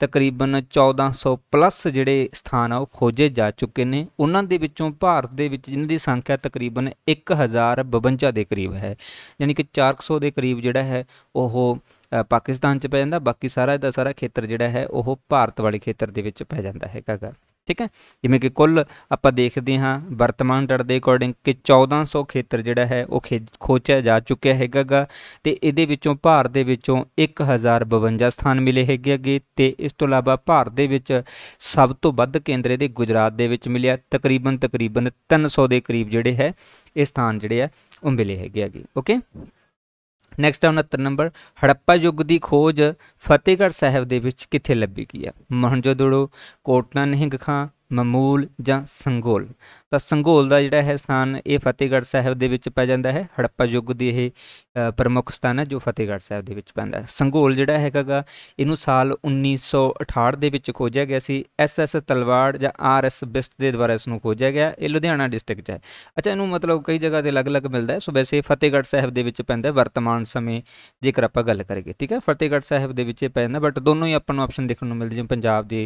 ਤਕਰੀਬਨ 1400 ਪਲੱਸ ਜਿਹੜੇ ਸਥਾਨ ਆ ਉਹ ਖੋਜੇ ਜਾ ਚੁੱਕੇ ਨੇ ਉਹਨਾਂ ਦੇ ਵਿੱਚੋਂ ਭਾਰਤ ਦੇ ਵਿੱਚ ਜਿਨ੍ਹਾਂ ਦੀ ਸੰਖਿਆ ਤਕਰੀਬਨ 1052 ਦੇ ਕਰੀਬ ਹੈ ਯਾਨੀ ਕਿ 400 ਦੇ ਕਰੀਬ ਜਿਹੜਾ ਹੈ ਉਹ ਪਾਕਿਸਤਾਨ 'ਚ ਪੈ ਜਾਂਦਾ ਬਾਕੀ ਸਾਰਾ ਇਹਦਾ ਸਾਰਾ ਖੇਤਰ ਜਿਹੜਾ ਹੈ ਉਹ ਭਾਰਤ ਵਾਲੇ ਖੇਤਰ ਦੇ ਵਿੱਚ ਪੈ ਜਾਂਦਾ ਹੈਗਾਗਾ ਠੀਕ ਹੈ ਜਿਵੇਂ ਕਿ ਕੁੱਲ ਆਪਾਂ ਦੇਖਦੇ ਹਾਂ ਵਰਤਮਾਨ ਡਟ ਦੇ ਅਕੋਰਡਿੰਗ ਕਿ 1400 ਖੇਤਰ ਜਿਹੜਾ ਹੈ ਉਹ ਖੋਚਿਆ ਜਾ ਚੁੱਕਿਆ ਹੈਗਾਗਾ ਤੇ ਇਹਦੇ ਵਿੱਚੋਂ ਭਾਰਤ ਦੇ ਵਿੱਚੋਂ 1052 ਸਥਾਨ ਮਿਲੇ ਹੈਗੇ ਅੱਗੇ ਤੇ ਇਸ ਤੋਂ ਇਲਾਵਾ ਭਾਰਤ ਦੇ ਵਿੱਚ ਸਭ ਤੋਂ ਵੱਧ ਕੇਂਦਰ ਇਹਦੇ ਗੁਜਰਾਤ ਦੇ ਵਿੱਚ ਮਿਲਿਆ ਤਕਰੀਬਨ ਤਕਰੀਬਨ 300 ਦੇ ਕਰੀਬ ਜਿਹੜੇ ਹੈ ਇਹ ਸਥਾਨ ਜਿਹੜੇ ਆ ਉਹ ਮਿਲੇ ਹੈਗੇ ਅੱਗੇ ਓਕੇ ਨੈਕਸਟ ਹੈ 69 ਨੰਬਰ ਹੜੱਪਾ ਯੁੱਗ ਦੀ ਖੋਜ ਫਤਿਹਗੜ੍ਹ ਸਾਹਿਬ ਦੇ ਵਿੱਚ ਕਿੱਥੇ ਲੱਭੀ ਗਈ ਹੈ ਮਹਨਜੋਦੜੋ ਕੋਟਨਾ ਨਿਹੰਗ ਖਾਂ ਮਮੂਲ ਜਾਂ ਸੰਗੋਲ ਤਾਂ ਸੰਗੋਲ ਦਾ ਜਿਹੜਾ ਹੈ ਸਥਾਨ ਇਹ ਫਤਿਹਗੜ੍ਹ ਸਾਹਿਬ ਦੇ ਵਿੱਚ ਪੈ ਜਾਂਦਾ ਹੈ ਹੜੱਪਾ ਯੁੱਗ ਦੀ ਇਹ ਪ੍ਰਮੁੱਖ ਸਥਾਨ ਹੈ ਜੋ ਫਤਿਹਗੜ੍ਹ ਸਾਹਿਬ ਦੇ ਵਿੱਚ ਪੈਂਦਾ ਹੈ ਸੰਗੋਲ ਜਿਹੜਾ ਹੈਗਾਗਾ ਇਹਨੂੰ ਸਾਲ 1968 ਦੇ ਵਿੱਚ ਖੋਜਿਆ ਗਿਆ ਸੀ ਐਸ ਐਸ ਤਲਵਾੜ ਜਾਂ ਆਰ ਐਸ ਬਿਸਟ ਦੇ ਦੁਆਰਾ ਇਸ ਨੂੰ ਖੋਜਿਆ ਗਿਆ ਇਹ ਲੁਧਿਆਣਾ ਡਿਸਟ੍ਰਿਕਟ 'ਚ ਹੈ ਅੱਛਾ ਇਹਨੂੰ ਮਤਲਬ ਕਈ ਜਗ੍ਹਾ ਤੇ ਅਲੱਗ-ਅਲੱਗ ਮਿਲਦਾ ਹੈ ਸੋ ਵੈਸੇ ਫਤਿਹਗੜ੍ਹ ਸਾਹਿਬ ਦੇ ਵਿੱਚ ਪੈਂਦਾ ਵਰਤਮਾਨ ਸਮੇਂ ਜੇਕਰ ਆਪਾਂ ਗੱਲ ਕਰੀਏ ਠੀਕ ਹੈ ਫਤਿਹਗੜ੍ਹ ਸਾਹਿਬ ਦੇ ਵਿੱਚ ਪੈਂਦਾ ਬਟ ਦੋਨੋਂ ਹੀ ਆਪਾਂ ਨੂੰ ਆਪਸ਼ਨ ਦੇਖਣ ਨੂੰ ਮਿਲਦੇ ਜਿਵੇਂ ਪੰਜਾਬ ਦੇ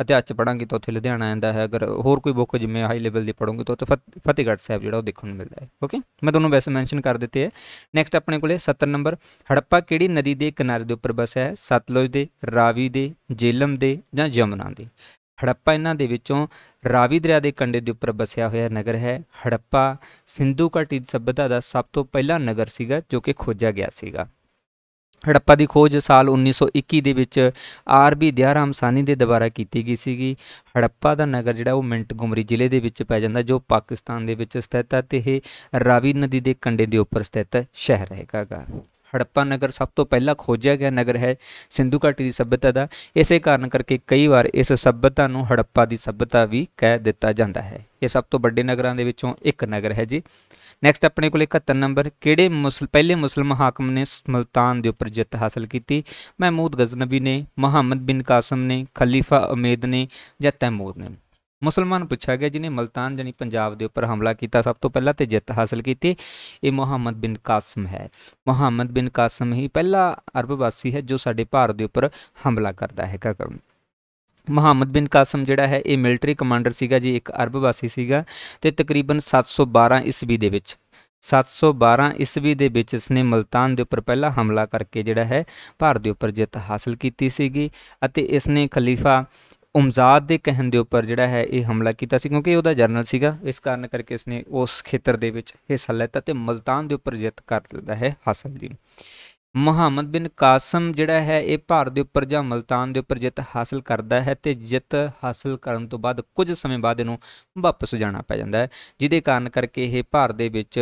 ਇਤਿਹਾਸ ਚ ਪੜਾਂਗੇ ਤਾਂ ਉੱਥੇ ਲੁਧਿਆਣਾ ਜਾਂਦਾ ਹੈ ਅਗਰ ਹੋਰ ਕੋਈ ਬੁੱਕ ਜਿਵੇਂ ਹਾਈ ਲੈਵਲ ਦੀ ਪੜੋਗੇ ਤਾਂ ਫਤਿਹਗੜ੍ਹ ਸਾਹਿਬ ਜਿਹੜਾ ਉਹ ਦੇਖਣ ਨੂੰ ਮਿਲਦਾ ਹੈ ਓਕੇ ਮੈਂ ਤੁਹਾਨੂੰ ਵੈਸੇ ਮੈਂਸ਼ਨ ਕਰ ਦਿੱਤੇ ਹੈ ਨੈਕਸਟ ਆਪਣੇ ਕੋਲੇ 70 ਨੰਬਰ ਹੜੱਪਾ ਕਿਹੜੀ ਨਦੀ ਦੇ ਕਿਨਾਰੇ ਦੇ ਉੱਪਰ ਬਸਿਆ ਹੈ ਸਤਲੁਜ ਦੇ ਰਾਵੀ ਦੇ ਜੇਲਮ ਦੇ ਜਾਂ ਜਮਨਾ ਦੇ ਹੜੱਪਾ ਇਹਨਾਂ ਦੇ ਵਿੱਚੋਂ ਰਾਵੀ ਦਰਿਆ ਦੇ ਕੰਢੇ ਦੇ ਉੱਪਰ ਬਸਿਆ ਹੋਇਆ ਨਗਰ ਹੈ ਹੜੱਪਾ ਸਿੰਧੂ ਘਾਟੀ ਸਭਿਅਤਾ ਦਾ ਸਭ ਤੋਂ ਪਹਿਲਾ ਨਗਰ ਸੀਗਾ ਜੋ ਕਿ ਖੋਜਿਆ ਗਿਆ ਸੀਗਾ ਹੜੱਪਾ ਦੀ ਖੋਜ ਸਾਲ 1921 ਦੇ ਵਿੱਚ ਆਰ ਬੀ ਦਿਆਰਾਮ ਸਾਨੀ ਦੇ ਦੁਆਰਾ ਕੀਤੀ ਗਈ ਸੀਗੀ ਹੜੱਪਾ ਦਾ ਨਗਰ ਜਿਹੜਾ ਉਹ ਮਿੰਟ ਗੁਮਰੀ ਜ਼ਿਲ੍ਹੇ ਦੇ ਵਿੱਚ ਪੈ ਜਾਂਦਾ ਜੋ ਪਾਕਿਸਤਾਨ ਦੇ ਵਿੱਚ ਸਥਿਤ ਹੈ ਤੇ ਇਹ ਰਾਵੀ ਨਦੀ ਦੇ ਕੰਢੇ ਦੇ ਉੱਪਰ ਸਥਿਤ ਸ਼ਹਿਰ ਹੈਗਾਗਾ ਹੜੱਪਾ ਨਗਰ ਸਭ ਤੋਂ ਪਹਿਲਾਂ ਖੋਜਿਆ ਗਿਆ ਨਗਰ ਹੈ ਸਿੰਧੂ ਘਾਟੀ ਦੀ ਸਭਿਅਤਾ ਦਾ ਇਸੇ ਕਾਰਨ ਕਰਕੇ ਕਈ ਵਾਰ ਇਸ ਸਭਿਅਤਾ ਨੂੰ ਹੜੱਪਾ ਦੀ ਸਭਿਅਤਾ ਵੀ ਕਹਿ ਦਿੱਤਾ ਜਾਂਦਾ ਹੈ ਇਹ ਸਭ ਤੋਂ ਵੱਡੇ ਨਗਰਾਂ ਦੇ ਵਿੱਚੋਂ ਇੱਕ ਨਗਰ ਹੈ ਜੀ ਨੈਕਸਟ ਆਪਣੇ ਕੋਲ 71 ਨੰਬਰ ਕਿਹੜੇ ਮੁਸਲ ਪਹਿਲੇ ਮੁਸਲਮ ਹਾਕਮ ਨੇ ਮਲਤਾਨ ਦੇ ਉੱਪਰ ਜਿੱਤ ਹਾਸਲ ਕੀਤੀ ਮਹਿਮੂਦ ਗਜ਼ਨਵੀ ਨੇ ਮੁਹੰਮਦ ਬਿਨ ਕਾਸਮ ਨੇ ਖਲੀਫਾ ਉਮੈਦ ਨੇ ਜਾਂ ਤੈਮੂਰ ਨੇ ਮੁਸਲਮਾਨ ਪੁੱਛਿਆ ਗਿਆ ਜਿਨੇ ਮਲਤਾਨ ਜਾਨੀ ਪੰਜਾਬ ਦੇ ਉੱਪਰ ਹਮਲਾ ਕੀਤਾ ਸਭ ਤੋਂ ਪਹਿਲਾਂ ਤੇ ਜਿੱਤ ਹਾਸਲ ਕੀਤੀ ਇਹ ਮੁਹੰਮਦ ਬਿਨ ਕਾਸਮ ਹੈ ਮੁਹੰਮਦ ਬਿਨ ਕਾਸਮ ਹੀ ਪਹਿਲਾ ਅਰਬ ਵਾਸੀ ਹੈ ਜੋ ਸਾਡੇ ਭਾਰਤ ਦੇ ਉੱਪਰ ਹਮਲਾ ਕਰਦਾ ਹੈ ਕਾ ਮੁਹੰਮਦ ਬਿਨ ਕਾਸਮ ਜਿਹੜਾ ਹੈ ਇਹ ਮਿਲਟਰੀ ਕਮਾਂਡਰ ਸੀਗਾ ਜੀ ਇੱਕ ਅਰਬ ਵਾਸੀ ਸੀਗਾ ਤੇ ਤਕਰੀਬਨ 712 ਈਸਵੀ ਦੇ ਵਿੱਚ 712 ਈਸਵੀ ਦੇ ਵਿੱਚ ਇਸਨੇ ਮਲਤਾਨ ਦੇ ਉੱਪਰ ਪਹਿਲਾ ਹਮਲਾ ਕਰਕੇ ਜਿਹੜਾ ਹੈ ਭਾਰਤ ਦੇ ਉੱਪਰ ਜਿੱਤ ਹਾਸਲ ਕੀਤੀ ਸੀਗੀ ਅਤੇ ਇਸਨੇ ਖਲੀਫਾ ਉਮਜ਼ਾਦ ਦੇ ਕਹਿਣ ਦੇ ਉੱਪਰ ਜਿਹੜਾ ਹੈ ਇਹ ਹਮਲਾ ਕੀਤਾ ਸੀ ਕਿਉਂਕਿ ਉਹਦਾ ਜਰਨਲ ਸੀਗਾ ਇਸ ਕਾਰਨ ਕਰਕੇ ਇਸਨੇ ਉਸ ਖੇਤਰ ਦੇ ਵਿੱਚ ਹਿੱਸਾ ਲੈਤਾ ਤੇ ਮਲਤਾਨ ਦੇ ਉੱਪਰ ਜਿੱਤ ਕਰ ਲਿਆ ਹੈ ਹਾਸਲ ਜੀ ਮੁਹੰਮਦ ਬਿਨ ਕਾਸਮ ਜਿਹੜਾ ਹੈ ਇਹ ਭਾਰਤ ਦੇ ਉੱਪਰ ਜਾਂ ਮਲਤਾਨ ਦੇ ਉੱਪਰ ਜਿੱਤ ਹਾਸਲ ਕਰਦਾ ਹੈ ਤੇ ਜਿੱਤ ਹਾਸਲ ਕਰਨ ਤੋਂ ਬਾਅਦ ਕੁਝ ਸਮੇਂ ਬਾਅਦ ਇਹਨੂੰ ਵਾਪਸ ਜਾਣਾ ਪੈ ਜਾਂਦਾ ਹੈ ਜਿਹਦੇ ਕਾਰਨ ਕਰਕੇ ਇਹ ਭਾਰਤ ਦੇ ਵਿੱਚ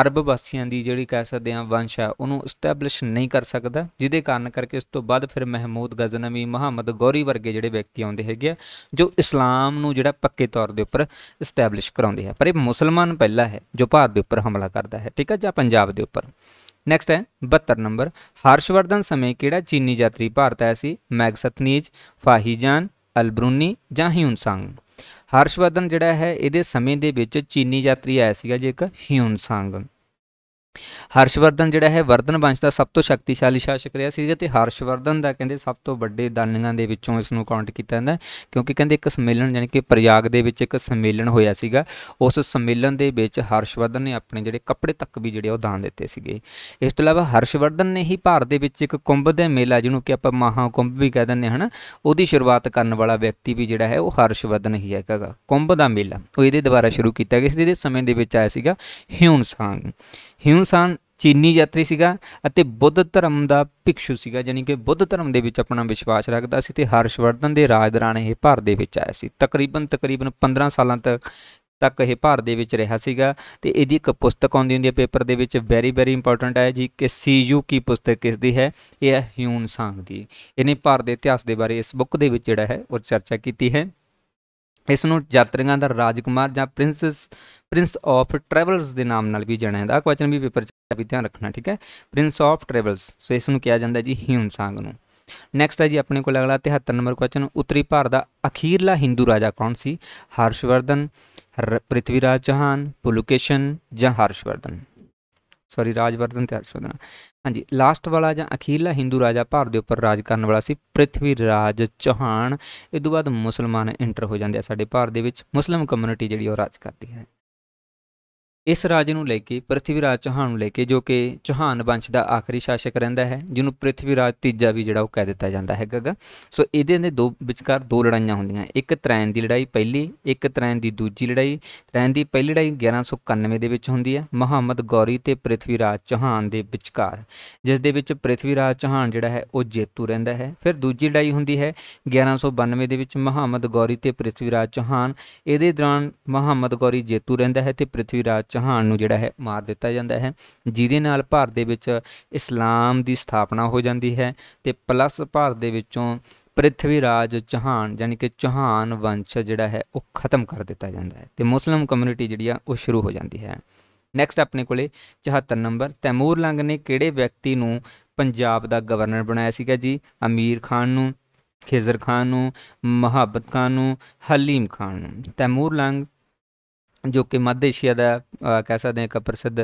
ਅਰਬ ਵਾਸੀਆਂ ਦੀ ਜਿਹੜੀ ਕਹਿ ਸਕਦੇ ਆ ਵੰਸ਼ ਆ ਉਹਨੂੰ ਸਟੈਬਲਿਸ਼ ਨਹੀਂ ਕਰ ਸਕਦਾ ਜਿਹਦੇ ਕਾਰਨ ਕਰਕੇ ਇਸ ਤੋਂ ਬਾਅਦ ਫਿਰ ਮਹਿਮੂਦ ਗਜ਼ਨਵੀ ਮੁਹੰਮਦ ਗੌਰੀ ਵਰਗੇ ਜਿਹੜੇ ਵਿਅਕਤੀ ਆਉਂਦੇ ਹੈਗੇ ਜੋ ਇਸਲਾਮ ਨੂੰ ਜਿਹੜਾ ਪੱਕੇ ਤੌਰ ਦੇ ਉੱਪਰ ਸਟੈਬਲਿਸ਼ ਕਰਾਉਂਦੇ ਆ ਪਰ ਇਹ ਮੁਸਲਮਾਨ ਪਹਿਲਾ ਹੈ ਜੋ ਭਾਰਤ ਦੇ ਉੱਪਰ ਹਮਲਾ ਕਰਦਾ ਹੈ ਠੀਕ ਹੈ ਜਾਂ ਪੰਜਾਬ ਦੇ ਉੱਪਰ ਨੈਕਸਟ ਹੈ 72 ਨੰਬਰ ਹਰਸ਼ਵਰਧਨ ਸਮੇਂ ਕਿਹੜਾ ਚੀਨੀ ਯਾਤਰੀ ਭਾਰਤ ਆਇਆ ਸੀ ਮੈਗਸਥਨੀਜ ਫਾਹੀਜਾਨ ਅਲਬਰੂਨੀ ਜਾਂ ਹਿਊਨਸਾਂਗ ਹਰਸ਼ਵਰਧਨ ਜਿਹੜਾ ਹੈ ਇਹਦੇ ਸਮੇਂ ਦੇ ਵਿੱਚ ਚੀਨੀ ਯਾਤਰੀ ਆਇਆ ਸੀਗਾ ਜੇ ਇੱਕ ਹਿਊਨਸਾਂਗ ਹਰਸ਼ਵਰਧਨ ਜਿਹੜਾ ਹੈ ਵਰਧਨ ਵੰਸ਼ ਦਾ ਸਭ ਤੋਂ ਸ਼ਕਤੀਸ਼ਾਲੀ ਸ਼ਾਸਕ ਰਿਹਾ ਸੀ ਤੇ ਹਰਸ਼ਵਰਧਨ ਦਾ ਕਹਿੰਦੇ ਸਭ ਤੋਂ ਵੱਡੇ ਦਾਨੀਆਂ ਦੇ ਵਿੱਚੋਂ ਇਸ ਨੂੰ ਕਾਊਂਟ ਕੀਤਾ ਜਾਂਦਾ ਕਿਉਂਕਿ ਕਹਿੰਦੇ ਇੱਕ ਸੰਮੇਲਨ ਯਾਨੀ ਕਿ ਪ੍ਰਯਾਗ ਦੇ ਵਿੱਚ ਇੱਕ ਸੰਮੇਲਨ ਹੋਇਆ ਸੀਗਾ ਉਸ ਸੰਮੇਲਨ ਦੇ ਵਿੱਚ ਹਰਸ਼ਵਰਧਨ ਨੇ ਆਪਣੇ ਜਿਹੜੇ ਕੱਪੜੇ ਤੱਕ ਵੀ ਜਿਹੜੇ ਉਹ ਦਾਨ ਦਿੱਤੇ ਸੀਗੇ ਇਸ ਤੋਂ ਇਲਾਵਾ ਹਰਸ਼ਵਰਧਨ ਨੇ ਹੀ ਭਾਰਤ ਦੇ ਵਿੱਚ ਇੱਕ ਕੁੰਭ ਦੇ ਮੇਲਾ ਜਿਹਨੂੰ ਕਿ ਆਪਾਂ ਮਹਾਕੁੰਭ ਵੀ ਕਹਿ ਦਿੰਦੇ ਹਨ ਉਹਦੀ ਸ਼ੁਰੂਆਤ ਕਰਨ ਵਾਲਾ ਵਿਅਕਤੀ ਵੀ ਜਿਹੜਾ ਹੈ ਉਹ ਹਰਸ਼ਵਰਧਨ ਹੀ ਹੈਗਾ ਕੁੰਭ ਦਾ ਮੇਲਾ ਉਹ ਇਹਦੇ ਦੁਆਰਾ ਸ਼ੁਰੂ ਕੀਤਾ ਗਿਆ ਸੀ ਜਿਹਦੇ ਸਮੇਂ ਦੇ ਵਿੱਚ ਆਇਆ ਸੀਗਾ ਹਿਊਨ ਸਾਂਗ ਹਿਊਨ ਸ਼ਿਨੁਸਾਨ ਚੀਨੀ ਯਾਤਰੀ ਸੀਗਾ ਅਤੇ ਬੁੱਧ ਧਰਮ ਦਾ ਭਿਕਸ਼ੂ ਸੀਗਾ ਯਾਨੀ ਕਿ ਬੁੱਧ ਧਰਮ ਦੇ ਵਿੱਚ ਆਪਣਾ ਵਿਸ਼ਵਾਸ ਰੱਖਦਾ ਸੀ ਤੇ ਹਰਸ਼ਵਰਧਨ ਦੇ ਰਾਜ ਦੌਰਾਨ ਇਹ ਭਾਰਤ ਦੇ ਵਿੱਚ ਆਇਆ ਸੀ ਤਕਰੀਬਨ ਤਕਰੀਬਨ 15 ਸਾਲਾਂ ਤੱਕ ਤੱਕ ਇਹ ਭਾਰਤ ਦੇ ਵਿੱਚ ਰਿਹਾ ਸੀਗਾ ਤੇ ਇਹਦੀ ਇੱਕ ਪੁਸਤਕ ਆਉਂਦੀ ਹੁੰਦੀ ਹੈ ਪੇਪਰ ਦੇ ਵਿੱਚ ਵੈਰੀ ਵੈਰੀ ਇੰਪੋਰਟੈਂਟ ਹੈ ਜੀ ਕਿ ਸੀਯੂ ਕੀ ਪੁਸਤਕ ਕਿਸ ਦੀ ਹੈ ਇਹ ਹੈ ਹਿਊਨ ਸਾਂਗ ਦੀ ਇਹਨੇ ਭਾਰਤ ਦੇ ਇਤਿਹਾਸ ਦੇ ਬਾਰੇ ਇਸ ਬੁੱਕ ਦੇ ਵਿੱਚ ਜਿਹੜਾ ਹੈ ਉਹ ਚਰਚਾ ਕੀਤੀ ਹੈ ਇਸ ਨੂੰ ਯਾਤਰੀਆਂ ਦਾ ਰਾਜਕੁਮਾਰ ਜਾਂ ਪ੍ਰਿੰਸਸ ਪ੍ਰਿੰਸ ਆਫ ਟਰੈਵਲਸ ਦੇ ਨਾਮ ਨਾਲ ਵੀ ਜਾਣਿਆ ਜਾਂਦਾ ਹੈ ਕੁਐਸਚਨ ਵੀ ਪੇਪਰ 'ਚ ਵੀ ਧਿਆਨ ਰੱਖਣਾ ਠੀਕ ਹੈ ਪ੍ਰਿੰਸ ਆਫ ਟਰੈਵਲਸ ਸੋ ਇਸ ਨੂੰ ਕਿਹਾ ਜਾਂਦਾ ਜੀ ਹਿਉਂਸਾਂਗ ਨੂੰ ਨੈਕਸਟ ਹੈ ਜੀ ਆਪਣੇ ਕੋਲ ਅਗਲਾ 73 ਨੰਬਰ ਕੁਐਸਚਨ ਉੱਤਰੀ ਭਾਰਤ ਦਾ ਅਖੀਰਲਾ ਹਿੰਦੂ ਰਾਜਾ ਕੌਣ ਸੀ ਹਰਸ਼ਵਰਧਨ ਪ੍ਰਿਥਵੀਰਾਜ ਚੌਹਾਨ ਪੁਲਕੇਸ਼ਨ ਜਾਂ ਹਰਸ਼ਵਰਧਨ ਸੌਰੀ ਰਾਜਵਰਧਨ ਤੇ ਹਰਸ਼ਵਰਧਨ ਹਾਂਜੀ ਲਾਸਟ ਵਾਲਾ ਜਾਂ ਅਖੀਲਾ ਹਿੰਦੂ ਰਾਜਾ ਭਾਰਤ ਦੇ ਉੱਪਰ ਰਾਜ ਕਰਨ ਵਾਲਾ ਸੀ ਪ੍ਰਿਥਵੀ ਰਾਜ ਚੌਹਾਨ ਇਸ ਤੋਂ ਬਾਅਦ ਮੁਸਲਮਾਨ ਇੰਟਰ ਹੋ ਜਾਂਦੇ ਆ ਸਾਡੇ ਭਾਰਤ ਦੇ ਵਿੱਚ ਮੁਸਲਮ ਕਮਿਊਨਿਟੀ ਜਿਹੜੀ ਉਹ ਰਾਜ ਕਰਦੀ ਹੈ ਇਸ ਰਾਜ ਨੂੰ ਲੈ ਕੇ ਪ੍ਰithviraj ਚੌਹਾਨ ਨੂੰ ਲੈ ਕੇ ਜੋ ਕਿ ਚੌਹਾਨ ਵੰਸ਼ ਦਾ ਆਖਰੀ ਸ਼ਾਸਕ ਰਹਿੰਦਾ ਹੈ ਜਿਹਨੂੰ ਪ੍ਰithviraj ਤੀਜਾ ਵੀ ਜਿਹੜਾ ਉਹ ਕਹਿ ਦਿੱਤਾ ਜਾਂਦਾ ਹੈਗਾ ਸੋ ਇਹਦੇ ਦੇ ਦੋ ਵਿਚਕਾਰ ਦੋ ਲੜਾਈਆਂ ਹੁੰਦੀਆਂ ਇੱਕ ਤਰੈਨ ਦੀ ਲੜਾਈ ਪਹਿਲੀ ਇੱਕ ਤਰੈਨ ਦੀ ਦੂਜੀ ਲੜਾਈ ਤਰੈਨ ਦੀ ਪਹਿਲੀ ਲੜਾਈ 1191 ਦੇ ਵਿੱਚ ਹੁੰਦੀ ਹੈ ਮੁਹੰਮਦ ਗੌਰੀ ਤੇ ਪ੍ਰithviraj ਚੌਹਾਨ ਦੇ ਵਿਚਕਾਰ ਜਿਸ ਦੇ ਵਿੱਚ ਪ੍ਰithviraj ਚੌਹਾਨ ਜਿਹੜਾ ਹੈ ਉਹ ਜੇਤੂ ਰਹਿੰਦਾ ਹੈ ਫਿਰ ਦੂਜੀ ਲੜਾਈ ਹੁੰਦੀ ਹੈ 1192 ਦੇ ਵਿੱਚ ਮੁਹੰਮਦ ਗੌਰੀ ਤੇ ਪ੍ਰithviraj ਚੌਹਾਨ ਇਹਦੇ ਦੌਰਾਨ ਮੁਹੰਮਦ ਗੌਰੀ ਜੇਤੂ ਰਹਿੰਦਾ ਹੈ ਤੇ ਪ੍ਰithviraj ਚੌਹਾਨ ਨੂੰ ਜਿਹੜਾ ਹੈ ਮਾਰ ਦਿੱਤਾ ਜਾਂਦਾ ਹੈ ਜਿਹਦੇ ਨਾਲ ਭਾਰਤ ਦੇ ਵਿੱਚ ਇਸਲਾਮ ਦੀ ਸਥਾਪਨਾ ਹੋ ਜਾਂਦੀ ਹੈ ਤੇ ਪਲੱਸ ਭਾਰਤ ਦੇ ਵਿੱਚੋਂ ਪ੍ਰਿਥਵੀ ਰਾਜ ਚੌਹਾਨ ਯਾਨੀ ਕਿ ਚੌਹਾਨ ਵੰਸ਼ ਜਿਹੜਾ ਹੈ ਉਹ ਖਤਮ ਕਰ ਦਿੱਤਾ ਜਾਂਦਾ ਹੈ ਤੇ ਮੁਸਲਮ ਕਮਿਊਨਿਟੀ ਜਿਹੜੀ ਆ ਉਹ ਸ਼ੁਰੂ ਹੋ ਜਾਂਦੀ ਹੈ ਨੈਕਸਟ ਆਪਣੇ ਕੋਲੇ 74 ਨੰਬਰ ਤੈਮੂਰ ਲੰਗ ਨੇ ਕਿਹੜੇ ਵਿਅਕਤੀ ਨੂੰ ਪੰਜਾਬ ਦਾ ਗਵਰਨਰ ਬਣਾਇਆ ਸੀਗਾ ਜੀ ਅਮੀਰ ਖਾਨ ਨੂੰ ਖੇਜ਼ਰ ਖਾਨ ਨੂੰ ਮੁਹੱਬਤ ਖਾਨ ਨੂੰ ਹਲੀਮ ਖਾਨ ਨੂੰ ਤੈਮੂਰ ਲੰਗ ਜੋ ਕਿ ਮੱਧ ਏਸ਼ੀਆ ਦਾ ਕਹਿ ਸਕਦੇ ਹਾਂ ਇੱਕ ਪ੍ਰਸਿੱਧ